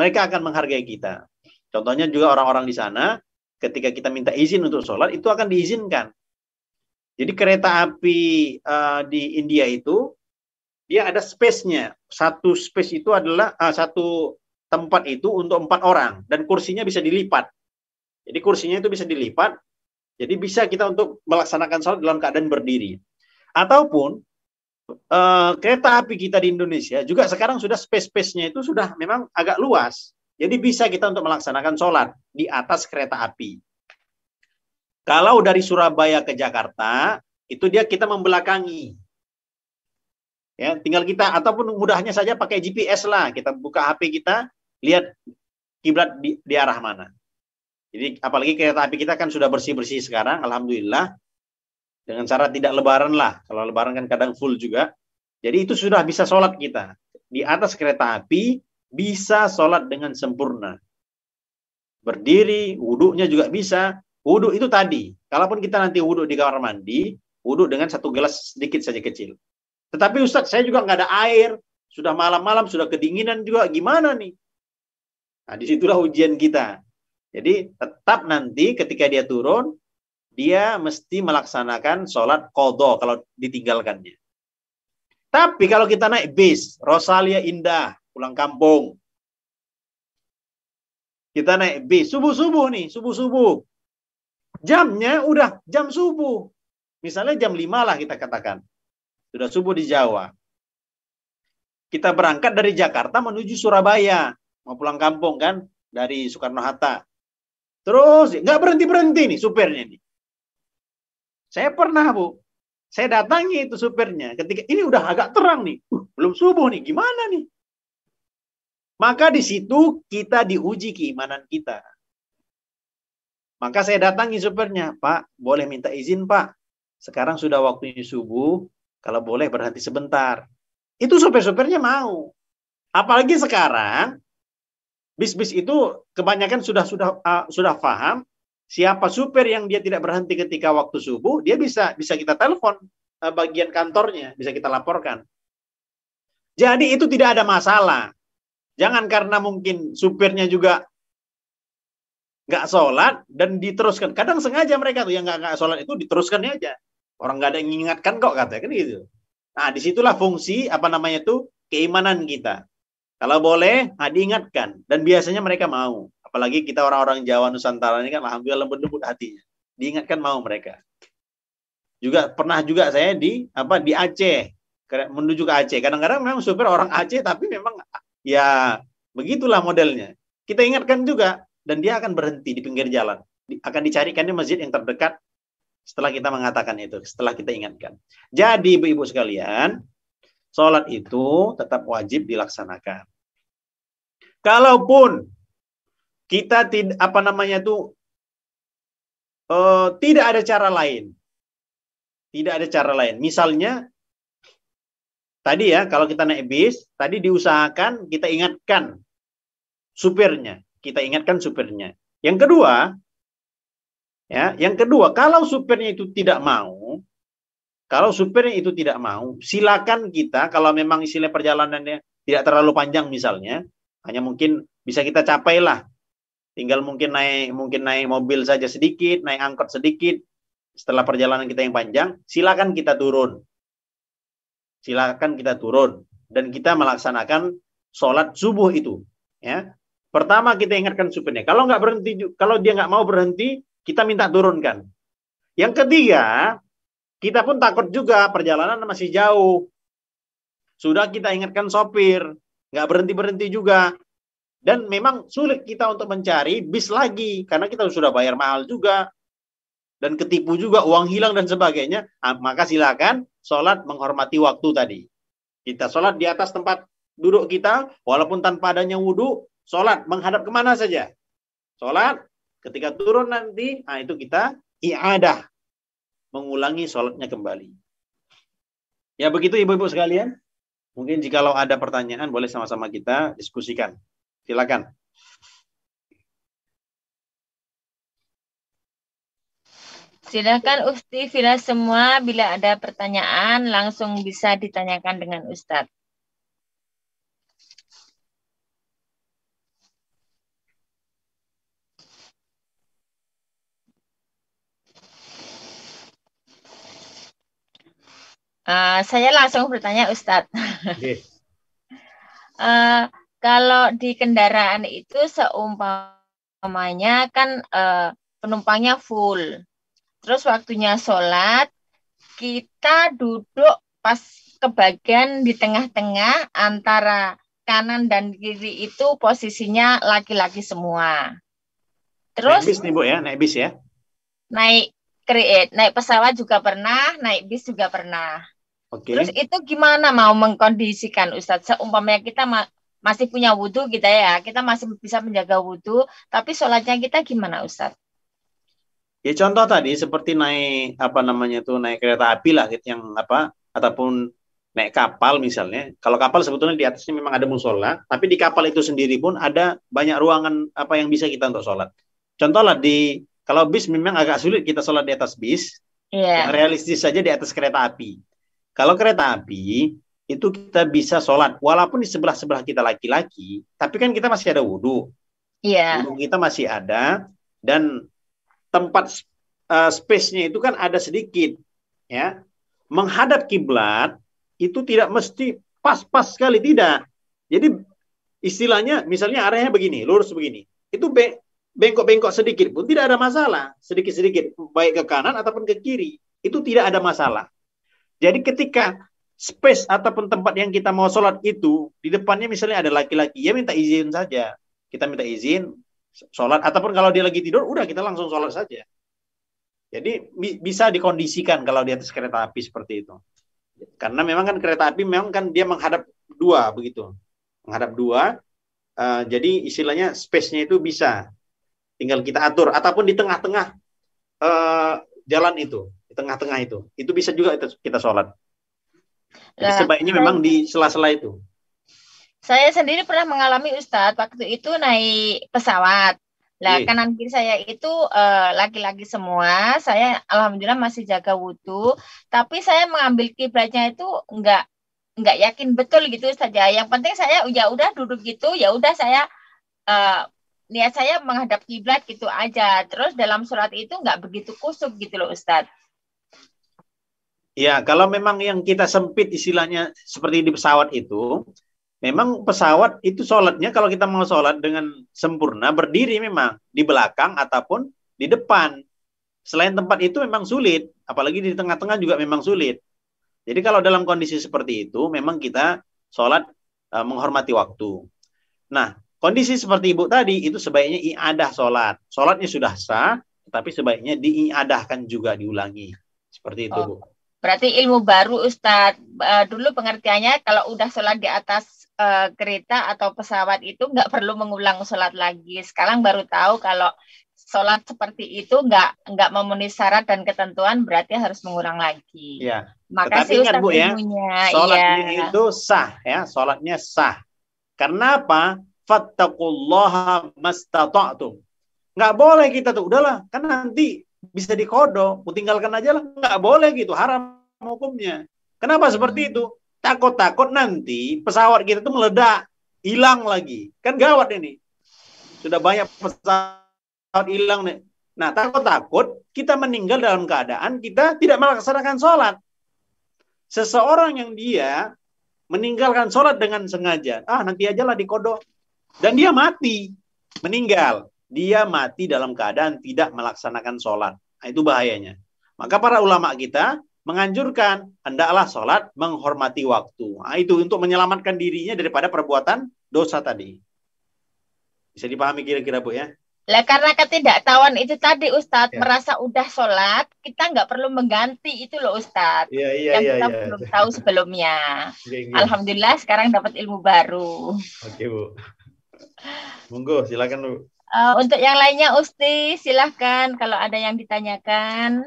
mereka akan menghargai kita. Contohnya juga orang-orang di sana, ketika kita minta izin untuk sholat, itu akan diizinkan. Jadi kereta api uh, di India itu dia ada space-nya. Satu space itu adalah uh, satu tempat itu untuk empat orang dan kursinya bisa dilipat. Jadi kursinya itu bisa dilipat. Jadi bisa kita untuk melaksanakan sholat dalam keadaan berdiri. Ataupun uh, kereta api kita di Indonesia juga sekarang sudah space-space-nya itu sudah memang agak luas. Jadi bisa kita untuk melaksanakan sholat di atas kereta api. Kalau dari Surabaya ke Jakarta, itu dia kita membelakangi Ya, tinggal kita ataupun mudahnya saja pakai GPS lah. Kita buka HP kita, lihat kiblat di, di arah mana. Jadi apalagi kereta api kita kan sudah bersih-bersih sekarang, alhamdulillah. Dengan cara tidak lebaran lah. Kalau lebaran kan kadang full juga. Jadi itu sudah bisa sholat kita. Di atas kereta api bisa sholat dengan sempurna. Berdiri, wuduknya juga bisa. Wuduk itu tadi. Kalaupun kita nanti wuduk di kamar mandi, wuduk dengan satu gelas sedikit saja kecil. Tetapi Ustadz, saya juga nggak ada air. Sudah malam-malam, sudah kedinginan juga. Gimana nih? Nah, disitulah ujian kita. Jadi tetap nanti ketika dia turun, dia mesti melaksanakan sholat kodo kalau ditinggalkannya. Tapi kalau kita naik bis, Rosalia Indah, pulang kampung. Kita naik bis, subuh-subuh nih, subuh-subuh. Jamnya udah jam subuh. Misalnya jam lima lah kita katakan. Sudah subuh di Jawa. Kita berangkat dari Jakarta menuju Surabaya. Mau pulang kampung kan? Dari Soekarno-Hatta. Terus, nggak berhenti-berhenti nih supirnya nih. Saya pernah, Bu. Saya datangi itu supirnya. Ketika ini udah agak terang nih. Uh, belum subuh nih. Gimana nih? Maka di situ kita diuji keimanan kita. Maka saya datangi supirnya, Pak, boleh minta izin Pak. Sekarang sudah waktunya subuh, kalau boleh berhenti sebentar. Itu sopir-sopirnya mau. Apalagi sekarang bis-bis itu kebanyakan sudah sudah uh, sudah paham siapa supir yang dia tidak berhenti ketika waktu subuh, dia bisa bisa kita telepon uh, bagian kantornya, bisa kita laporkan. Jadi itu tidak ada masalah. Jangan karena mungkin supirnya juga nggak sholat dan diteruskan. Kadang sengaja mereka tuh yang nggak sholat itu diteruskan aja. Orang nggak ada yang mengingatkan kok katanya kan gitu. Nah disitulah fungsi apa namanya itu keimanan kita. Kalau boleh, nah diingatkan. Dan biasanya mereka mau. Apalagi kita orang-orang Jawa Nusantara ini kan alhamdulillah lembut-lembut hatinya. Diingatkan mau mereka. Juga pernah juga saya di apa di Aceh menuju ke Aceh. Kadang-kadang memang supir orang Aceh tapi memang ya begitulah modelnya. Kita ingatkan juga dan dia akan berhenti di pinggir jalan. Akan dicarikannya masjid yang terdekat setelah kita mengatakan itu, setelah kita ingatkan. Jadi ibu-ibu sekalian, sholat itu tetap wajib dilaksanakan. Kalaupun kita tidak apa namanya itu eh, tidak ada cara lain, tidak ada cara lain. Misalnya tadi ya kalau kita naik bis, tadi diusahakan kita ingatkan supirnya, kita ingatkan supirnya. Yang kedua, Ya, hmm. yang kedua, kalau supirnya itu tidak mau, kalau supirnya itu tidak mau, silakan kita kalau memang istilah perjalanannya tidak terlalu panjang misalnya, hanya mungkin bisa kita capai lah. Tinggal mungkin naik mungkin naik mobil saja sedikit, naik angkot sedikit. Setelah perjalanan kita yang panjang, silakan kita turun. Silakan kita turun dan kita melaksanakan sholat subuh itu. Ya, pertama kita ingatkan supirnya. Kalau nggak berhenti, kalau dia nggak mau berhenti, kita minta turunkan. Yang ketiga, kita pun takut juga perjalanan masih jauh. Sudah kita ingatkan sopir, nggak berhenti-berhenti juga. Dan memang sulit kita untuk mencari bis lagi, karena kita sudah bayar mahal juga. Dan ketipu juga, uang hilang dan sebagainya. Ah, maka silakan sholat menghormati waktu tadi. Kita sholat di atas tempat duduk kita, walaupun tanpa adanya wudhu, sholat menghadap kemana saja. Sholat Ketika turun nanti, nah itu kita i'adah. Mengulangi sholatnya kembali. Ya begitu ibu-ibu sekalian. Mungkin jikalau ada pertanyaan boleh sama-sama kita diskusikan. Silakan. Silakan Usti semua bila ada pertanyaan langsung bisa ditanyakan dengan Ustadz. Eh, saya langsung bertanya Ustadz. Okay. [LAUGHS] uh, eh, kalau di kendaraan itu seumpamanya kan uh, penumpangnya full. Terus waktunya sholat, kita duduk pas kebagian di tengah-tengah antara kanan dan kiri itu posisinya laki-laki semua. Terus naik bis nih Bu ya, naik bis ya. Naik create, naik pesawat juga pernah, naik bis juga pernah. Okay. Terus itu gimana mau mengkondisikan Ustadz? Seumpamanya kita ma masih punya wudhu kita ya, kita masih bisa menjaga wudhu, tapi sholatnya kita gimana Ustadz? Ya contoh tadi seperti naik apa namanya tuh naik kereta api lah gitu yang apa ataupun naik kapal misalnya. Kalau kapal sebetulnya di atasnya memang ada musola, tapi di kapal itu sendiri pun ada banyak ruangan apa yang bisa kita untuk sholat. Contoh lah di kalau bis memang agak sulit kita sholat di atas bis, yeah. yang realistis saja di atas kereta api. Kalau kereta api itu kita bisa sholat walaupun di sebelah sebelah kita laki-laki, tapi kan kita masih ada wudhu. Iya. Yeah. Wudhu kita masih ada dan tempat uh, space-nya itu kan ada sedikit, ya. Menghadap kiblat itu tidak mesti pas-pas sekali tidak. Jadi istilahnya misalnya arahnya begini, lurus begini. Itu be bengkok-bengkok sedikit pun tidak ada masalah, sedikit-sedikit baik ke kanan ataupun ke kiri, itu tidak ada masalah. Jadi ketika space ataupun tempat yang kita mau sholat itu di depannya misalnya ada laki-laki, ya minta izin saja. Kita minta izin sholat ataupun kalau dia lagi tidur, udah kita langsung sholat saja. Jadi bisa dikondisikan kalau di atas kereta api seperti itu. Karena memang kan kereta api memang kan dia menghadap dua begitu, menghadap dua. Uh, jadi istilahnya space-nya itu bisa tinggal kita atur ataupun di tengah-tengah uh, jalan itu tengah-tengah itu. Itu bisa juga kita, sholat. Jadi nah, sebaiknya saya, memang di sela-sela itu. Saya sendiri pernah mengalami Ustadz waktu itu naik pesawat. Lah yeah. kanan kiri saya itu eh, laki-laki uh, semua. Saya alhamdulillah masih jaga wudhu, tapi saya mengambil kiblatnya itu enggak nggak yakin betul gitu saja. Ya. Yang penting saya ya udah duduk gitu, ya udah saya uh, niat saya menghadap kiblat gitu aja. Terus dalam surat itu nggak begitu kusuk gitu loh Ustadz. Ya, kalau memang yang kita sempit istilahnya seperti di pesawat itu, memang pesawat itu sholatnya kalau kita mau sholat dengan sempurna berdiri memang di belakang ataupun di depan. Selain tempat itu memang sulit, apalagi di tengah-tengah juga memang sulit. Jadi kalau dalam kondisi seperti itu, memang kita sholat e, menghormati waktu. Nah, kondisi seperti ibu tadi itu sebaiknya iadah sholat. Sholatnya sudah sah, tapi sebaiknya diiadahkan juga diulangi. Seperti itu, oh. Bu. Berarti ilmu baru Ustadz. Uh, dulu pengertiannya kalau udah sholat di atas uh, kereta atau pesawat itu nggak perlu mengulang sholat lagi. Sekarang baru tahu kalau sholat seperti itu nggak nggak memenuhi syarat dan ketentuan berarti harus mengulang lagi. Iya. Makasih Tetapi Bu ya, sholatnya itu sah ya, sholatnya sah. Karena apa? Fattakullaha mastata'tum. Nggak boleh kita tuh, udahlah, kan nanti bisa dikodok, tinggalkan aja lah. Nggak boleh gitu, haram hukumnya. Kenapa seperti hmm. itu? Takut-takut nanti pesawat kita itu meledak, hilang lagi. Kan gawat ini. Sudah banyak pesawat hilang nih. Nah, takut-takut kita meninggal dalam keadaan kita tidak melaksanakan sholat. Seseorang yang dia meninggalkan sholat dengan sengaja, ah nanti ajalah dikodok. Dan dia mati, meninggal. Dia mati dalam keadaan tidak melaksanakan sholat. Nah, itu bahayanya. Maka para ulama kita menganjurkan hendaklah sholat menghormati waktu. Nah, itu untuk menyelamatkan dirinya daripada perbuatan dosa tadi. Bisa dipahami kira-kira bu ya? Lah karena ketidaktahuan itu tadi Ustadz ya. merasa udah sholat kita nggak perlu mengganti itu loh Ustadz ya, ya, yang ya, kita ya. belum tahu sebelumnya. ya, Alhamdulillah sekarang dapat ilmu baru. Oke bu, monggo silakan bu. Uh, untuk yang lainnya Usti silahkan kalau ada yang ditanyakan.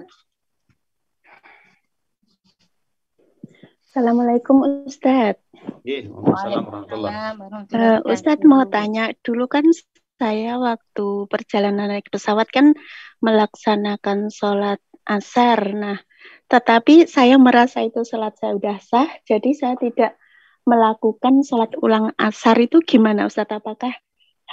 Assalamualaikum Ustadz. uh, Ustadz mau tanya, dulu kan saya waktu perjalanan naik pesawat kan melaksanakan sholat asar. Nah, tetapi saya merasa itu sholat saya sudah sah, jadi saya tidak melakukan sholat ulang asar itu gimana Ustadz? Apakah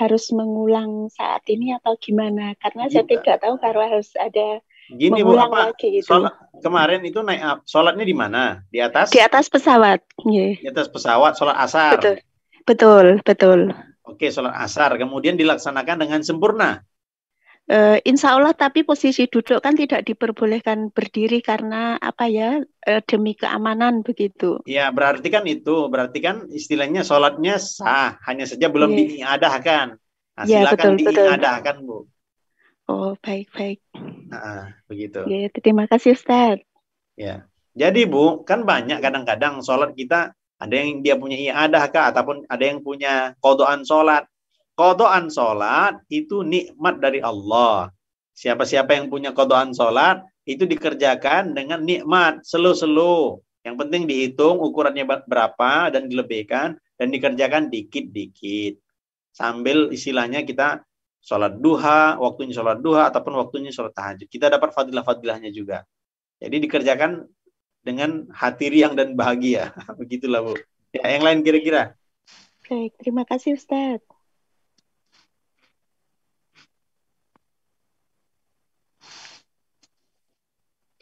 harus mengulang saat ini atau gimana? Karena saya iya. tidak tahu kalau harus ada Gini Bu, apa? gitu. Sholat, kemarin itu naik up. Sholatnya di mana? Di atas? Di atas pesawat. Yeah. Di atas pesawat, sholat asar. Betul, betul. betul. Oke, sholat asar. Kemudian dilaksanakan dengan sempurna. Uh, insya Allah tapi posisi duduk kan tidak diperbolehkan berdiri karena apa ya uh, demi keamanan begitu. Iya berarti kan itu berarti kan istilahnya sholatnya sah hanya saja belum yeah. Iya. kan Nah, yeah, silakan betul, bu. Oh, baik-baik. Nah, begitu. Ya, terima kasih Ustaz. Ya. Jadi Bu, kan banyak kadang-kadang sholat kita, ada yang dia punya iadah kah, ataupun ada yang punya kodoan sholat. Kodoan sholat itu nikmat dari Allah. Siapa-siapa yang punya kodoan sholat, itu dikerjakan dengan nikmat, selo-selo. Yang penting dihitung ukurannya berapa dan dilebihkan, dan dikerjakan dikit-dikit. Sambil istilahnya kita sholat duha, waktunya sholat duha, ataupun waktunya sholat tahajud. Kita dapat fadilah-fadilahnya juga. Jadi dikerjakan dengan hati riang dan bahagia. [LAUGHS] Begitulah, Bu. Ya, yang lain kira-kira. Baik, terima kasih Ustaz.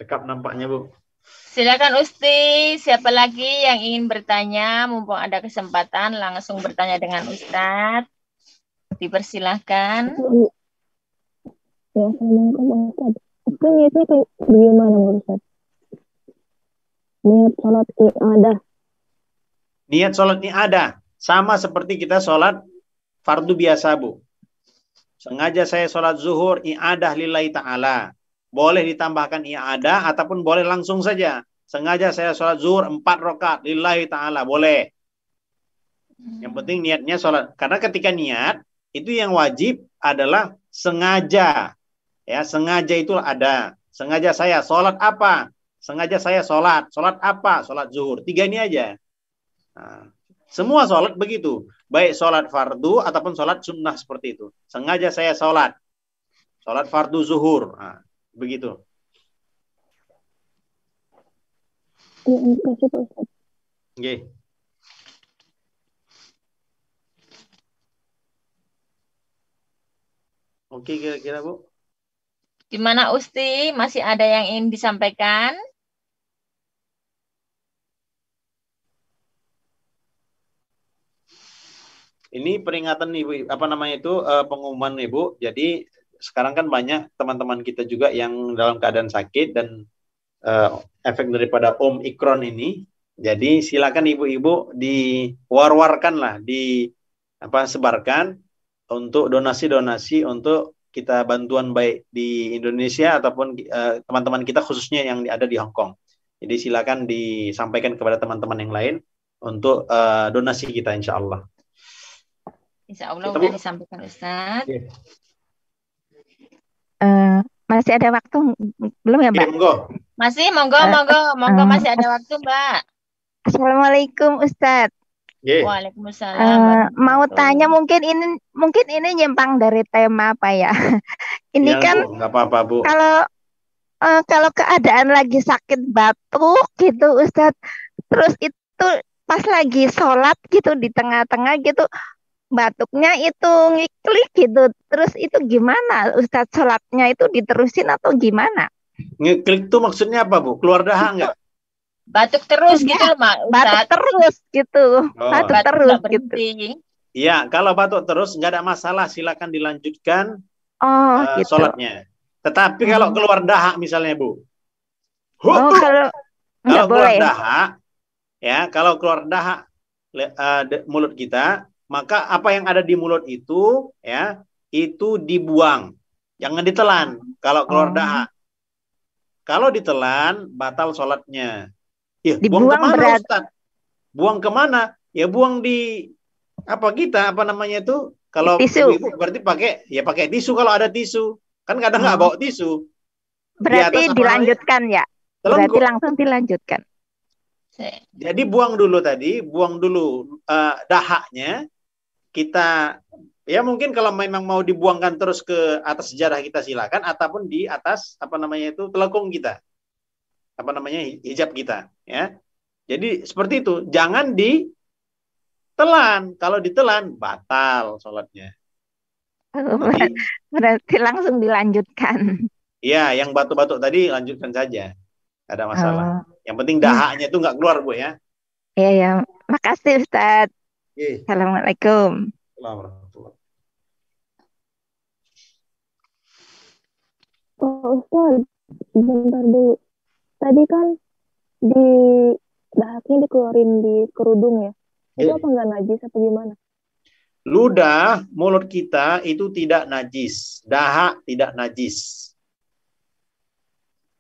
Cekap nampaknya, Bu. Silakan Usti, siapa lagi yang ingin bertanya? Mumpung ada kesempatan, langsung bertanya dengan Ustadz. Dipersilahkan. assalamualaikum Ustaz. Itu niatnya kayak Ustaz? Niat sholat ini ada. Niat sholat ini ada. Sama seperti kita sholat fardu biasa Bu. Sengaja saya sholat zuhur, i'adah lillahi ta'ala. Boleh ditambahkan i'adah ataupun boleh langsung saja. Sengaja saya sholat zuhur empat rokat, lillahi ta'ala. Boleh. Yang penting niatnya sholat. Karena ketika niat, itu yang wajib adalah sengaja. Ya, sengaja itu ada. Sengaja saya sholat apa? Sengaja saya sholat. Sholat apa? Sholat zuhur. Tiga ini aja. Nah, semua sholat begitu. Baik sholat fardu ataupun sholat sunnah seperti itu. Sengaja saya sholat. Sholat fardu zuhur. Nah, begitu. Oke. Okay. Oke kira-kira Bu. Gimana Usti? Masih ada yang ingin disampaikan? Ini peringatan nih bu, apa namanya itu eh, pengumuman nih bu. Jadi sekarang kan banyak teman-teman kita juga yang dalam keadaan sakit dan uh, efek daripada Omikron ini. Jadi silakan ibu-ibu diwar-warkan lah, di apa sebarkan untuk donasi-donasi untuk kita bantuan baik di Indonesia ataupun eh, teman-teman uh, kita khususnya yang ada di Hong Kong. Jadi silakan disampaikan kepada teman-teman yang lain untuk uh, donasi kita insya Allah. Insya Allah sudah disampaikan Ustaz. Yeah. Eh, uh, masih ada waktu belum ya Mbak? Yeah, monggo. Masih, monggo, monggo, monggo uh, masih ada waktu Mbak. Assalamualaikum Ustadz. Yeah. Waalaikumsalam. Uh, mau tanya mungkin ini mungkin ini nyimpang dari tema apa ya? [LAUGHS] ini ya, kan nggak apa-apa bu. Kalau uh, kalau keadaan lagi sakit batuk gitu Ustadz, terus itu pas lagi sholat gitu di tengah-tengah gitu batuknya itu ngiklik gitu, terus itu gimana Ustadz sholatnya itu diterusin atau gimana? Ngiklik tuh maksudnya apa bu? Keluar dahang nggak? batuk terus ya, gitu mak batuk terus gitu oh. batuk, batuk terus gitu Iya, kalau batuk terus nggak ada masalah, silakan dilanjutkan oh, uh, gitu. sholatnya. Tetapi kalau hmm. keluar dahak misalnya bu, oh, kalau, kalau keluar boleh. dahak, ya kalau keluar dahak uh, mulut kita, maka apa yang ada di mulut itu, ya itu dibuang, jangan ditelan. Kalau keluar oh. dahak, kalau ditelan batal sholatnya. Ya, buang kemana berat. Ustaz? Buang kemana? Ya buang di apa kita apa namanya itu kalau tisu. Ibu, berarti pakai ya pakai tisu kalau ada tisu kan kadang nggak hmm. bawa tisu berarti di dilanjutkan ya telengkup. berarti langsung dilanjutkan jadi buang dulu tadi buang dulu uh, dahaknya kita ya mungkin kalau memang mau dibuangkan terus ke atas sejarah kita silakan ataupun di atas apa namanya itu telekung kita apa namanya hijab kita ya. Jadi seperti itu, jangan ditelan. Kalau ditelan batal sholatnya. Oh, berarti, langsung dilanjutkan. Iya, yang batuk-batuk tadi lanjutkan saja. Gak ada masalah. Oh. Yang penting dahaknya itu nggak keluar, Bu ya. Iya, ya. Makasih, Ustaz. Iya. Assalamualaikum. Assalamualaikum. Oh, Ustaz, bentar dulu. Tadi kan di dahaknya dikeluarin di kerudung ya itu iya. apa nggak najis atau gimana ludah mulut kita itu tidak najis dahak tidak najis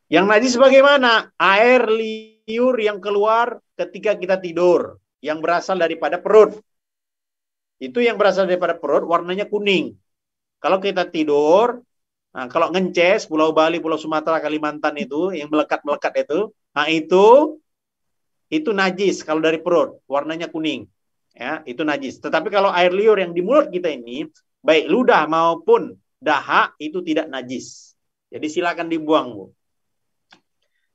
yang najis bagaimana air liur yang keluar ketika kita tidur yang berasal daripada perut itu yang berasal daripada perut warnanya kuning kalau kita tidur Nah, kalau ngeces Pulau Bali, Pulau Sumatera, Kalimantan itu yang melekat-melekat itu, Nah, itu itu najis kalau dari perut, warnanya kuning. Ya, itu najis. Tetapi kalau air liur yang di mulut kita ini, baik ludah maupun dahak itu tidak najis. Jadi silakan dibuang, Bu.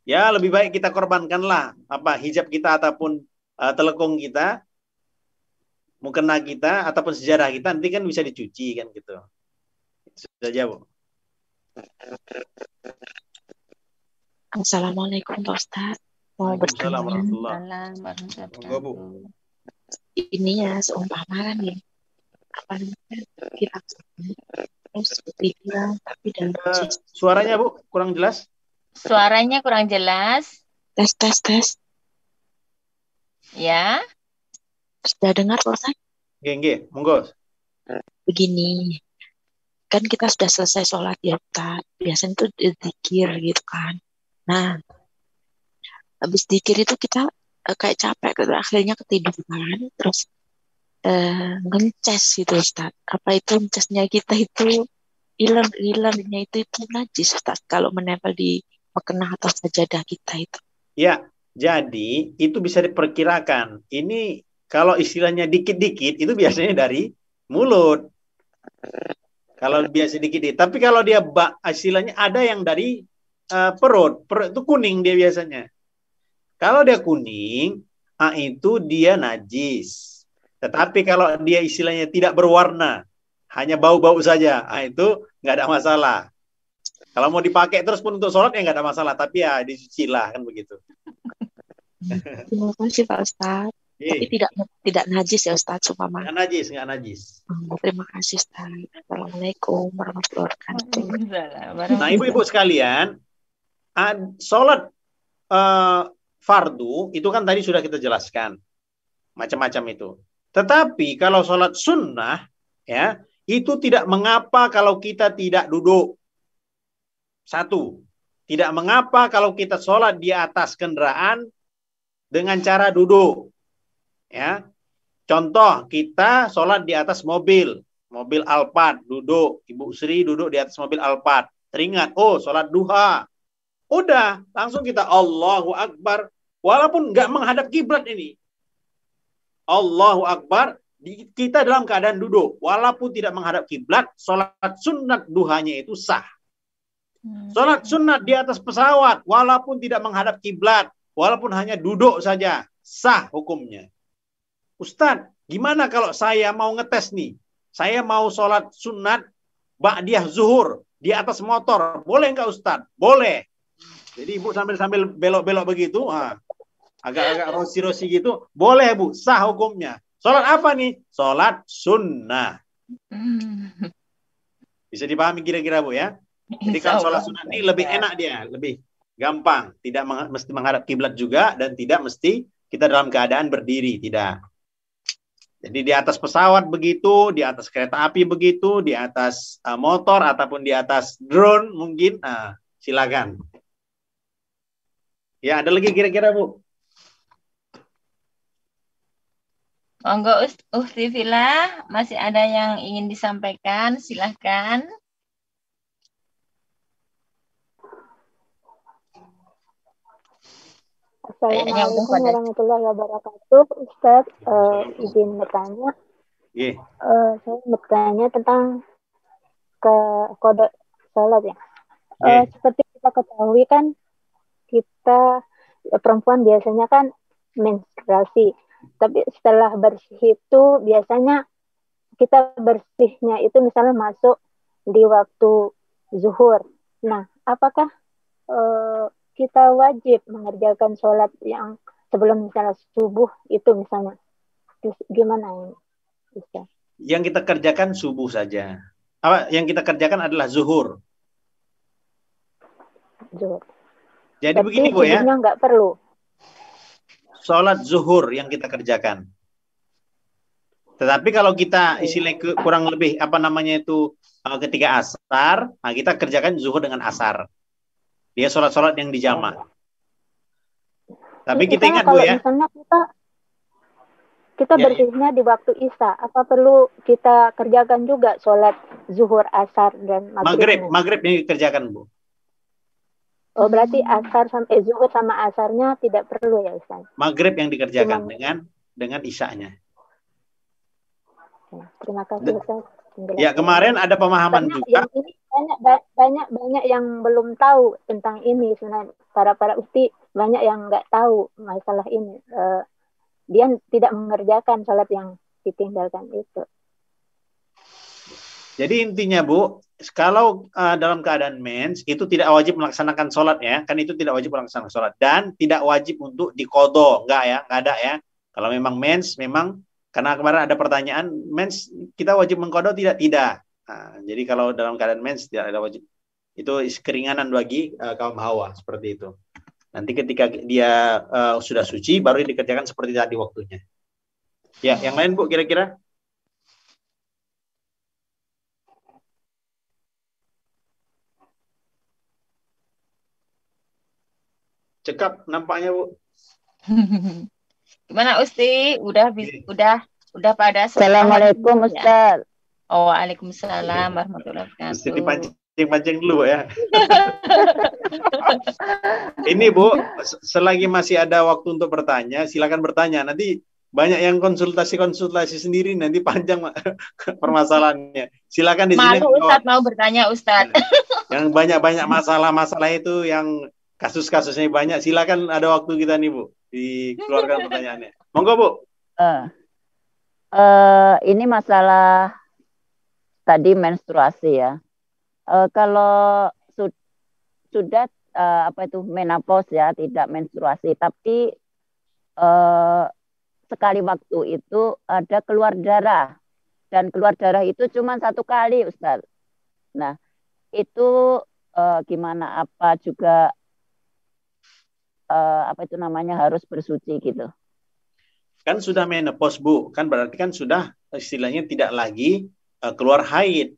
Ya, lebih baik kita korbankanlah apa hijab kita ataupun uh, telekung kita, mukena kita ataupun sejarah kita nanti kan bisa dicuci kan gitu. Sudah jawab. Assalamualaikum Pak Ustaz. Mau bertanya. Assalamualaikum Ini ya seumpama kan ya. Apa namanya? Kita harus bilang tapi dalam eh, suaranya Bu kurang jelas. Suaranya kurang jelas. Tes tes tes. Ya. Sudah dengar Pak Ustadz? Gengge, monggo. Begini, kan kita sudah selesai sholat ya Ustaz. Biasanya tuh dzikir gitu kan Nah, habis dikir itu kita uh, kayak capek, gitu. akhirnya ketiduran, terus uh, eh, ngences gitu Ustaz. Apa itu ngecesnya kita itu hilang hilangnya itu itu najis Ustaz kalau menempel di mekena atau sajadah kita itu. Ya, jadi itu bisa diperkirakan. Ini kalau istilahnya dikit-dikit itu biasanya dari mulut. Kalau biasa dikit, dikit tapi kalau dia bak, istilahnya ada yang dari uh, perut. Perut itu kuning dia biasanya. Kalau dia kuning, A itu dia najis. Tetapi kalau dia istilahnya tidak berwarna, hanya bau-bau saja, A itu nggak ada masalah. Kalau mau dipakai terus pun untuk sholat ya nggak ada masalah, tapi ya dicuci lah kan begitu. Terima kasih Pak Ustad. Iya. Tapi tidak tidak najis ya Ustaz, cuma Nggak najis, nggak najis. Oh, terima kasih Ustaz. Assalamualaikum warahmatullahi wabarakatuh. Nah ibu-ibu sekalian, sholat uh, fardu itu kan tadi sudah kita jelaskan macam-macam itu. Tetapi kalau sholat sunnah ya itu tidak mengapa kalau kita tidak duduk. Satu, tidak mengapa kalau kita sholat di atas kendaraan dengan cara duduk. Ya, contoh kita sholat di atas mobil, mobil Alphard duduk, Ibu Sri duduk di atas mobil Alphard. Teringat, oh sholat duha, Udah, langsung kita Allahu Akbar. Walaupun nggak menghadap kiblat ini. Allahu Akbar, kita dalam keadaan duduk. Walaupun tidak menghadap kiblat, sholat sunat duhanya itu sah. Hmm. Sholat sunat di atas pesawat, walaupun tidak menghadap kiblat, walaupun hanya duduk saja, sah hukumnya. Ustadz, gimana kalau saya mau ngetes nih? Saya mau sholat sunat Ba'diyah zuhur di atas motor. Boleh nggak Ustadz? Boleh. Jadi ibu sambil sambil belok-belok begitu, agak-agak rosi-rosi gitu, boleh bu, sah hukumnya. Sholat apa nih? Sholat sunnah. Hmm. Bisa dipahami kira-kira bu ya. Jadi kalau sholat sunnah ini lebih enak dia, lebih gampang, tidak meng mesti menghadap kiblat juga dan tidak mesti kita dalam keadaan berdiri, tidak. Jadi di atas pesawat begitu, di atas kereta api begitu, di atas eh, motor ataupun di atas drone mungkin, nah, silakan. Ya, ada lagi kira-kira, Bu? Monggo Uhti Vila, masih ada yang ingin disampaikan, silahkan. Assalamualaikum warahmatullahi wabarakatuh. Ustaz, uh, izin bertanya. Yeah. Eh, uh, saya bertanya tentang ke kode sholat ya. Yeah. Eh, uh, seperti kita ketahui kan kita ya, perempuan biasanya kan menstruasi. Tapi setelah bersih itu biasanya kita bersihnya itu misalnya masuk di waktu zuhur. Nah, apakah e, kita wajib mengerjakan sholat yang sebelum misalnya subuh itu misalnya? Terus gimana ini? Bisa. Yang kita kerjakan subuh saja. Apa yang kita kerjakan adalah zuhur. Zuhur. Jadi Tapi begini Bu ya. nggak perlu. Sholat zuhur yang kita kerjakan. Tetapi kalau kita istilahnya kurang lebih apa namanya itu eh, ketika asar, nah kita kerjakan zuhur dengan asar. Dia sholat-sholat yang dijama. Tapi iya, kita ingat Bu ya. Misalnya kita kita ya, berdirinya ya. di waktu isya, apa perlu kita kerjakan juga sholat zuhur, asar dan maghrib? Maghrib, maghrib yang dikerjakan Bu. Oh berarti asar sama eh, zuhur sama asarnya tidak perlu ya Ustaz? Maghrib yang dikerjakan Cuman. dengan dengan isanya. terima kasih Ustaz. Ya kemarin ada pemahaman banyak juga. ini banyak banyak banyak yang belum tahu tentang ini sebenarnya para para usti banyak yang nggak tahu masalah ini. Uh, dia tidak mengerjakan salat yang ditinggalkan itu. Jadi intinya Bu, kalau uh, dalam keadaan mens itu tidak wajib melaksanakan sholat ya, kan itu tidak wajib melaksanakan sholat dan tidak wajib untuk dikodo, enggak ya, enggak ada ya. Kalau memang mens, memang karena kemarin ada pertanyaan mens kita wajib mengkodo tidak tidak. Nah, jadi kalau dalam keadaan mens tidak ada wajib itu keringanan bagi uh, kaum hawa seperti itu. Nanti ketika dia uh, sudah suci baru dikerjakan seperti tadi waktunya. Ya, yang lain Bu kira-kira? cekap nampaknya bu [LAUGHS] gimana Usti udah bis, udah udah pada assalamualaikum iya. Ustaz oh waalaikumsalam warahmatullahi wabarakatuh Usti dipancing-pancing dulu ya [LAUGHS] ini bu selagi masih ada waktu untuk bertanya silakan bertanya nanti banyak yang konsultasi-konsultasi sendiri nanti panjang [LAUGHS] permasalahannya. Silakan di sini. Ustaz, mau bertanya Ustadz. Iya. Yang banyak-banyak masalah-masalah itu yang kasus-kasusnya banyak. Silakan ada waktu kita nih Bu dikeluarkan pertanyaannya. Monggo Bu. Uh, uh, ini masalah tadi menstruasi ya. Uh, kalau su sudah uh, apa itu menopause ya tidak menstruasi, tapi uh, sekali waktu itu ada keluar darah dan keluar darah itu cuma satu kali Ustaz. Nah itu uh, gimana apa juga uh, apa itu namanya harus bersuci gitu. Kan sudah menopause bu, kan berarti kan sudah istilahnya tidak lagi uh, keluar haid.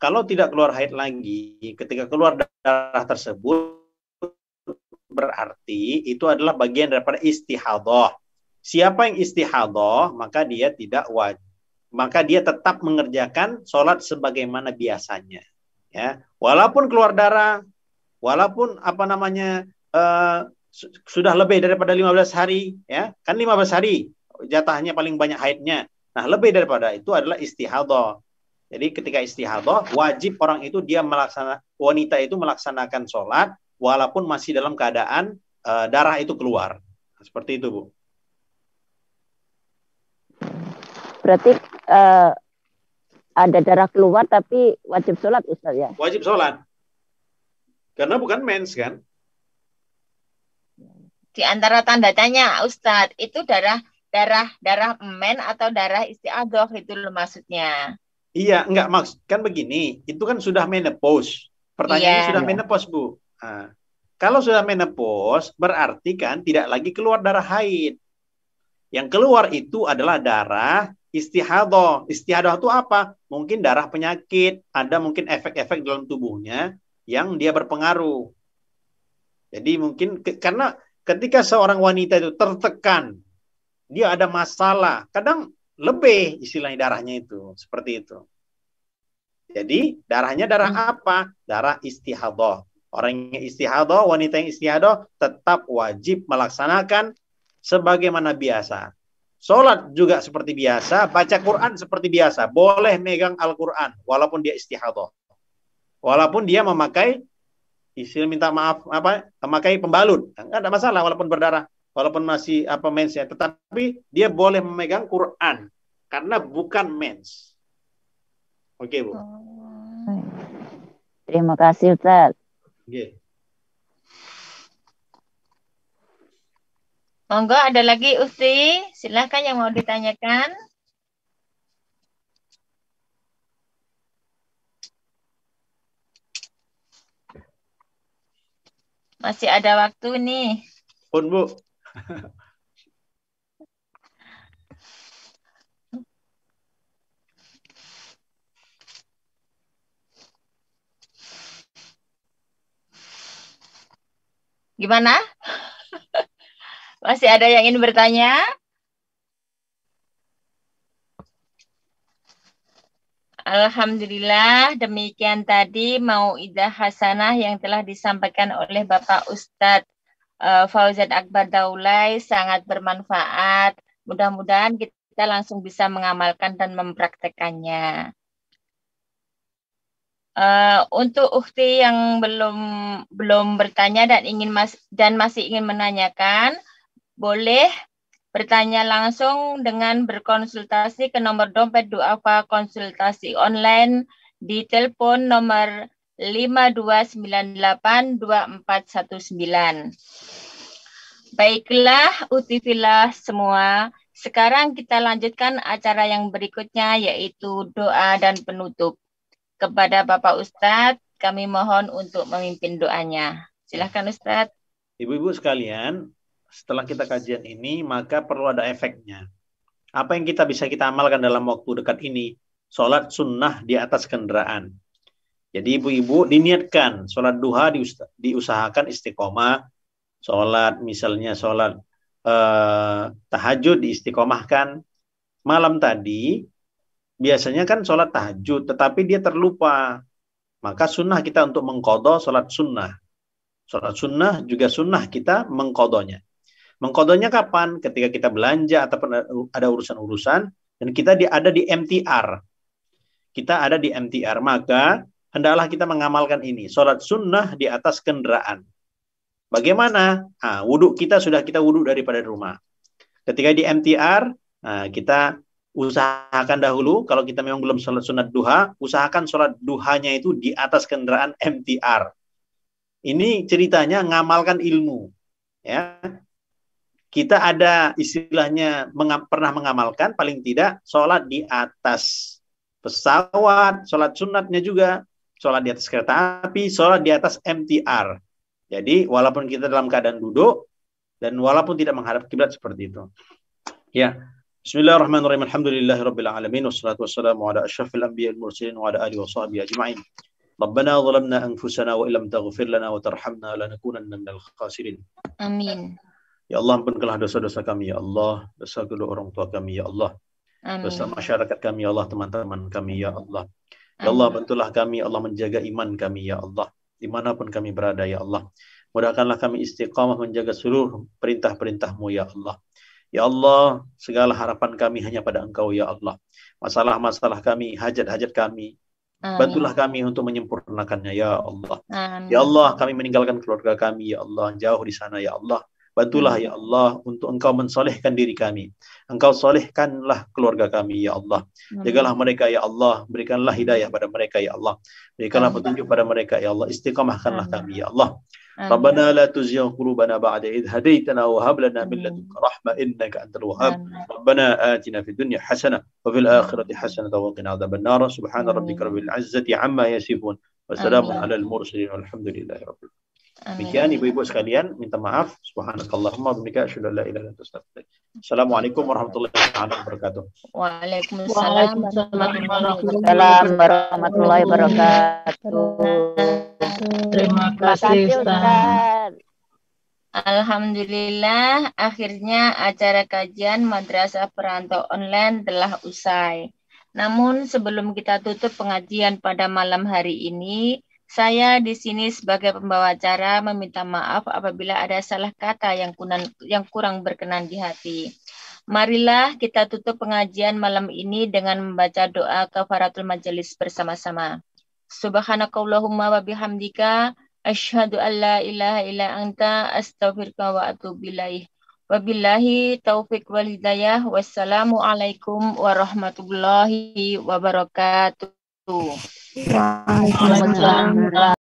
Kalau tidak keluar haid lagi, ketika keluar darah tersebut berarti itu adalah bagian daripada istihadah. Siapa yang istihadah, maka dia tidak wajib maka dia tetap mengerjakan sholat sebagaimana biasanya ya walaupun keluar darah walaupun apa namanya uh, sudah lebih daripada 15 hari ya kan 15 hari jatahnya paling banyak haidnya nah lebih daripada itu adalah istihadah jadi ketika istihadah wajib orang itu dia melaksanakan wanita itu melaksanakan sholat walaupun masih dalam keadaan uh, darah itu keluar nah, seperti itu bu berarti uh, ada darah keluar tapi wajib sholat Ustaz ya wajib sholat karena bukan mens kan di antara tanda tanya Ustadz itu darah darah darah men atau darah istiadoh itu loh maksudnya. Iya, enggak maksud kan begini, itu kan sudah menopause. Pertanyaannya iya. sudah iya. menopause, Bu. Nah, kalau sudah menopause berarti kan tidak lagi keluar darah haid. Yang keluar itu adalah darah istihadoh. Istihadoh itu apa? Mungkin darah penyakit, ada mungkin efek-efek dalam tubuhnya yang dia berpengaruh. Jadi mungkin ke, karena ketika seorang wanita itu tertekan, dia ada masalah, kadang lebih istilahnya darahnya itu, seperti itu. Jadi darahnya darah hmm. apa? Darah istihadah. Orang yang istihadah, wanita yang istihadah tetap wajib melaksanakan sebagaimana biasa. Sholat juga seperti biasa, baca Quran seperti biasa. Boleh megang Al-Quran walaupun dia istihadah. Walaupun dia memakai istilah minta maaf apa memakai pembalut nah, nggak ada masalah walaupun berdarah walaupun masih apa mensnya tetapi dia boleh memegang Quran karena bukan mens oke okay, bu terima kasih Ustaz okay. Monggo ada lagi Usti, silahkan yang mau ditanyakan. Masih ada waktu nih. Pun, Bu. Gimana? [LAUGHS] Masih ada yang ingin bertanya? Alhamdulillah demikian tadi mau idah hasanah yang telah disampaikan oleh Bapak Ustadz uh, Fauzan Akbar Daulay sangat bermanfaat. Mudah-mudahan kita langsung bisa mengamalkan dan mempraktekannya. Uh, untuk ukti yang belum belum bertanya dan ingin mas dan masih ingin menanyakan, boleh Bertanya langsung dengan berkonsultasi ke nomor dompet duafa konsultasi online di telepon nomor 52982419. Baiklah, utifilah semua. Sekarang kita lanjutkan acara yang berikutnya yaitu doa dan penutup. Kepada Bapak Ustadz, kami mohon untuk memimpin doanya. Silahkan Ustadz. Ibu-ibu sekalian, setelah kita kajian ini, maka perlu ada efeknya. Apa yang kita bisa kita amalkan dalam waktu dekat ini? Sholat sunnah di atas kendaraan. Jadi ibu-ibu diniatkan sholat duha diusahakan istiqomah. Sholat misalnya sholat eh, tahajud diistiqomahkan. Malam tadi biasanya kan sholat tahajud, tetapi dia terlupa. Maka sunnah kita untuk mengkodoh sholat sunnah. Sholat sunnah juga sunnah kita mengkodohnya. Mengkodonya kapan? Ketika kita belanja ataupun ada urusan-urusan dan kita di, ada di MTR. Kita ada di MTR, maka hendaklah kita mengamalkan ini. Sholat sunnah di atas kendaraan. Bagaimana? Nah, wudhu kita sudah kita wudhu daripada rumah. Ketika di MTR, nah, kita usahakan dahulu kalau kita memang belum sholat sunat duha usahakan sholat duhanya itu di atas kendaraan MTR ini ceritanya ngamalkan ilmu ya kita ada istilahnya mengam, pernah mengamalkan paling tidak sholat di atas pesawat, sholat sunatnya juga, sholat di atas kereta api, sholat di atas MTR. Jadi walaupun kita dalam keadaan duduk dan walaupun tidak menghadap kiblat seperti itu. Ya. Bismillahirrahmanirrahim. Alhamdulillahirabbil alamin wassalatu wassalamu ala asyrafil anbiya'il mursalin wa ala alihi washabihi ajma'in. ربنا ظلمنا أنفسنا وإن لم تغفر لنا وترحمنا لنكونن من الخاسرين. آمين. Ya Allah ampunkanlah dosa-dosa kami ya Allah, dosa kedua orang tua kami ya Allah. Dosa masyarakat kami ya Allah, teman-teman kami ya Allah. Ya Allah bantulah kami Allah menjaga iman kami ya Allah. Dimanapun kami berada ya Allah. Mudahkanlah kami istiqamah menjaga seluruh perintah-perintahmu ya Allah. Ya Allah, segala harapan kami hanya pada Engkau ya Allah. Masalah-masalah kami, hajat-hajat kami, Amin. Bantulah kami untuk menyempurnakannya ya Allah. Amin. Ya Allah, kami meninggalkan keluarga kami ya Allah, jauh di sana ya Allah. Bantulah hmm. ya Allah untuk engkau mensolehkan diri kami. Engkau solehkanlah keluarga kami ya Allah. Hmm. Jagalah mereka ya Allah, berikanlah hidayah pada mereka ya Allah. Berikanlah petunjuk pada mereka ya Allah. Istiqamahkanlah kami ya Allah. Rabbana la tuzigh qulubana ba'da idh hadaytana wa hab lana min hmm. ladunka rahmah innaka antal wahhab. Rabbana atina fid dunya hasanah wa fil akhirati hasanah wa qina adhaban nar. Subhana rabbika rabbil izzati amma yasifun. Wassalamu ala mursalin walhamdulillahi rabbil alamin. Demikian ibu-ibu sekalian, minta maaf. Subhanakallahumma bihamdika asyhadu an la ilaha illa anta Assalamualaikum warahmatullahi wabarakatuh. Waalaikumsalam warahmatullahi wabarakatuh. Terima kasih Ustaz. Alhamdulillah, akhirnya acara kajian Madrasah Perantau Online telah usai. Namun sebelum kita tutup pengajian pada malam hari ini, saya di sini sebagai pembawa acara meminta maaf apabila ada salah kata yang, kunan, yang kurang berkenan di hati. Marilah kita tutup pengajian malam ini dengan membaca doa kafaratul majelis bersama-sama. Subhanakallahumma wa bihamdika asyhadu an la ilaha illa anta astaghfiruka wa atubu Wabillahi taufik wal hidayah. Wassalamualaikum warahmatullahi wabarakatuh. Waalaikumsalam.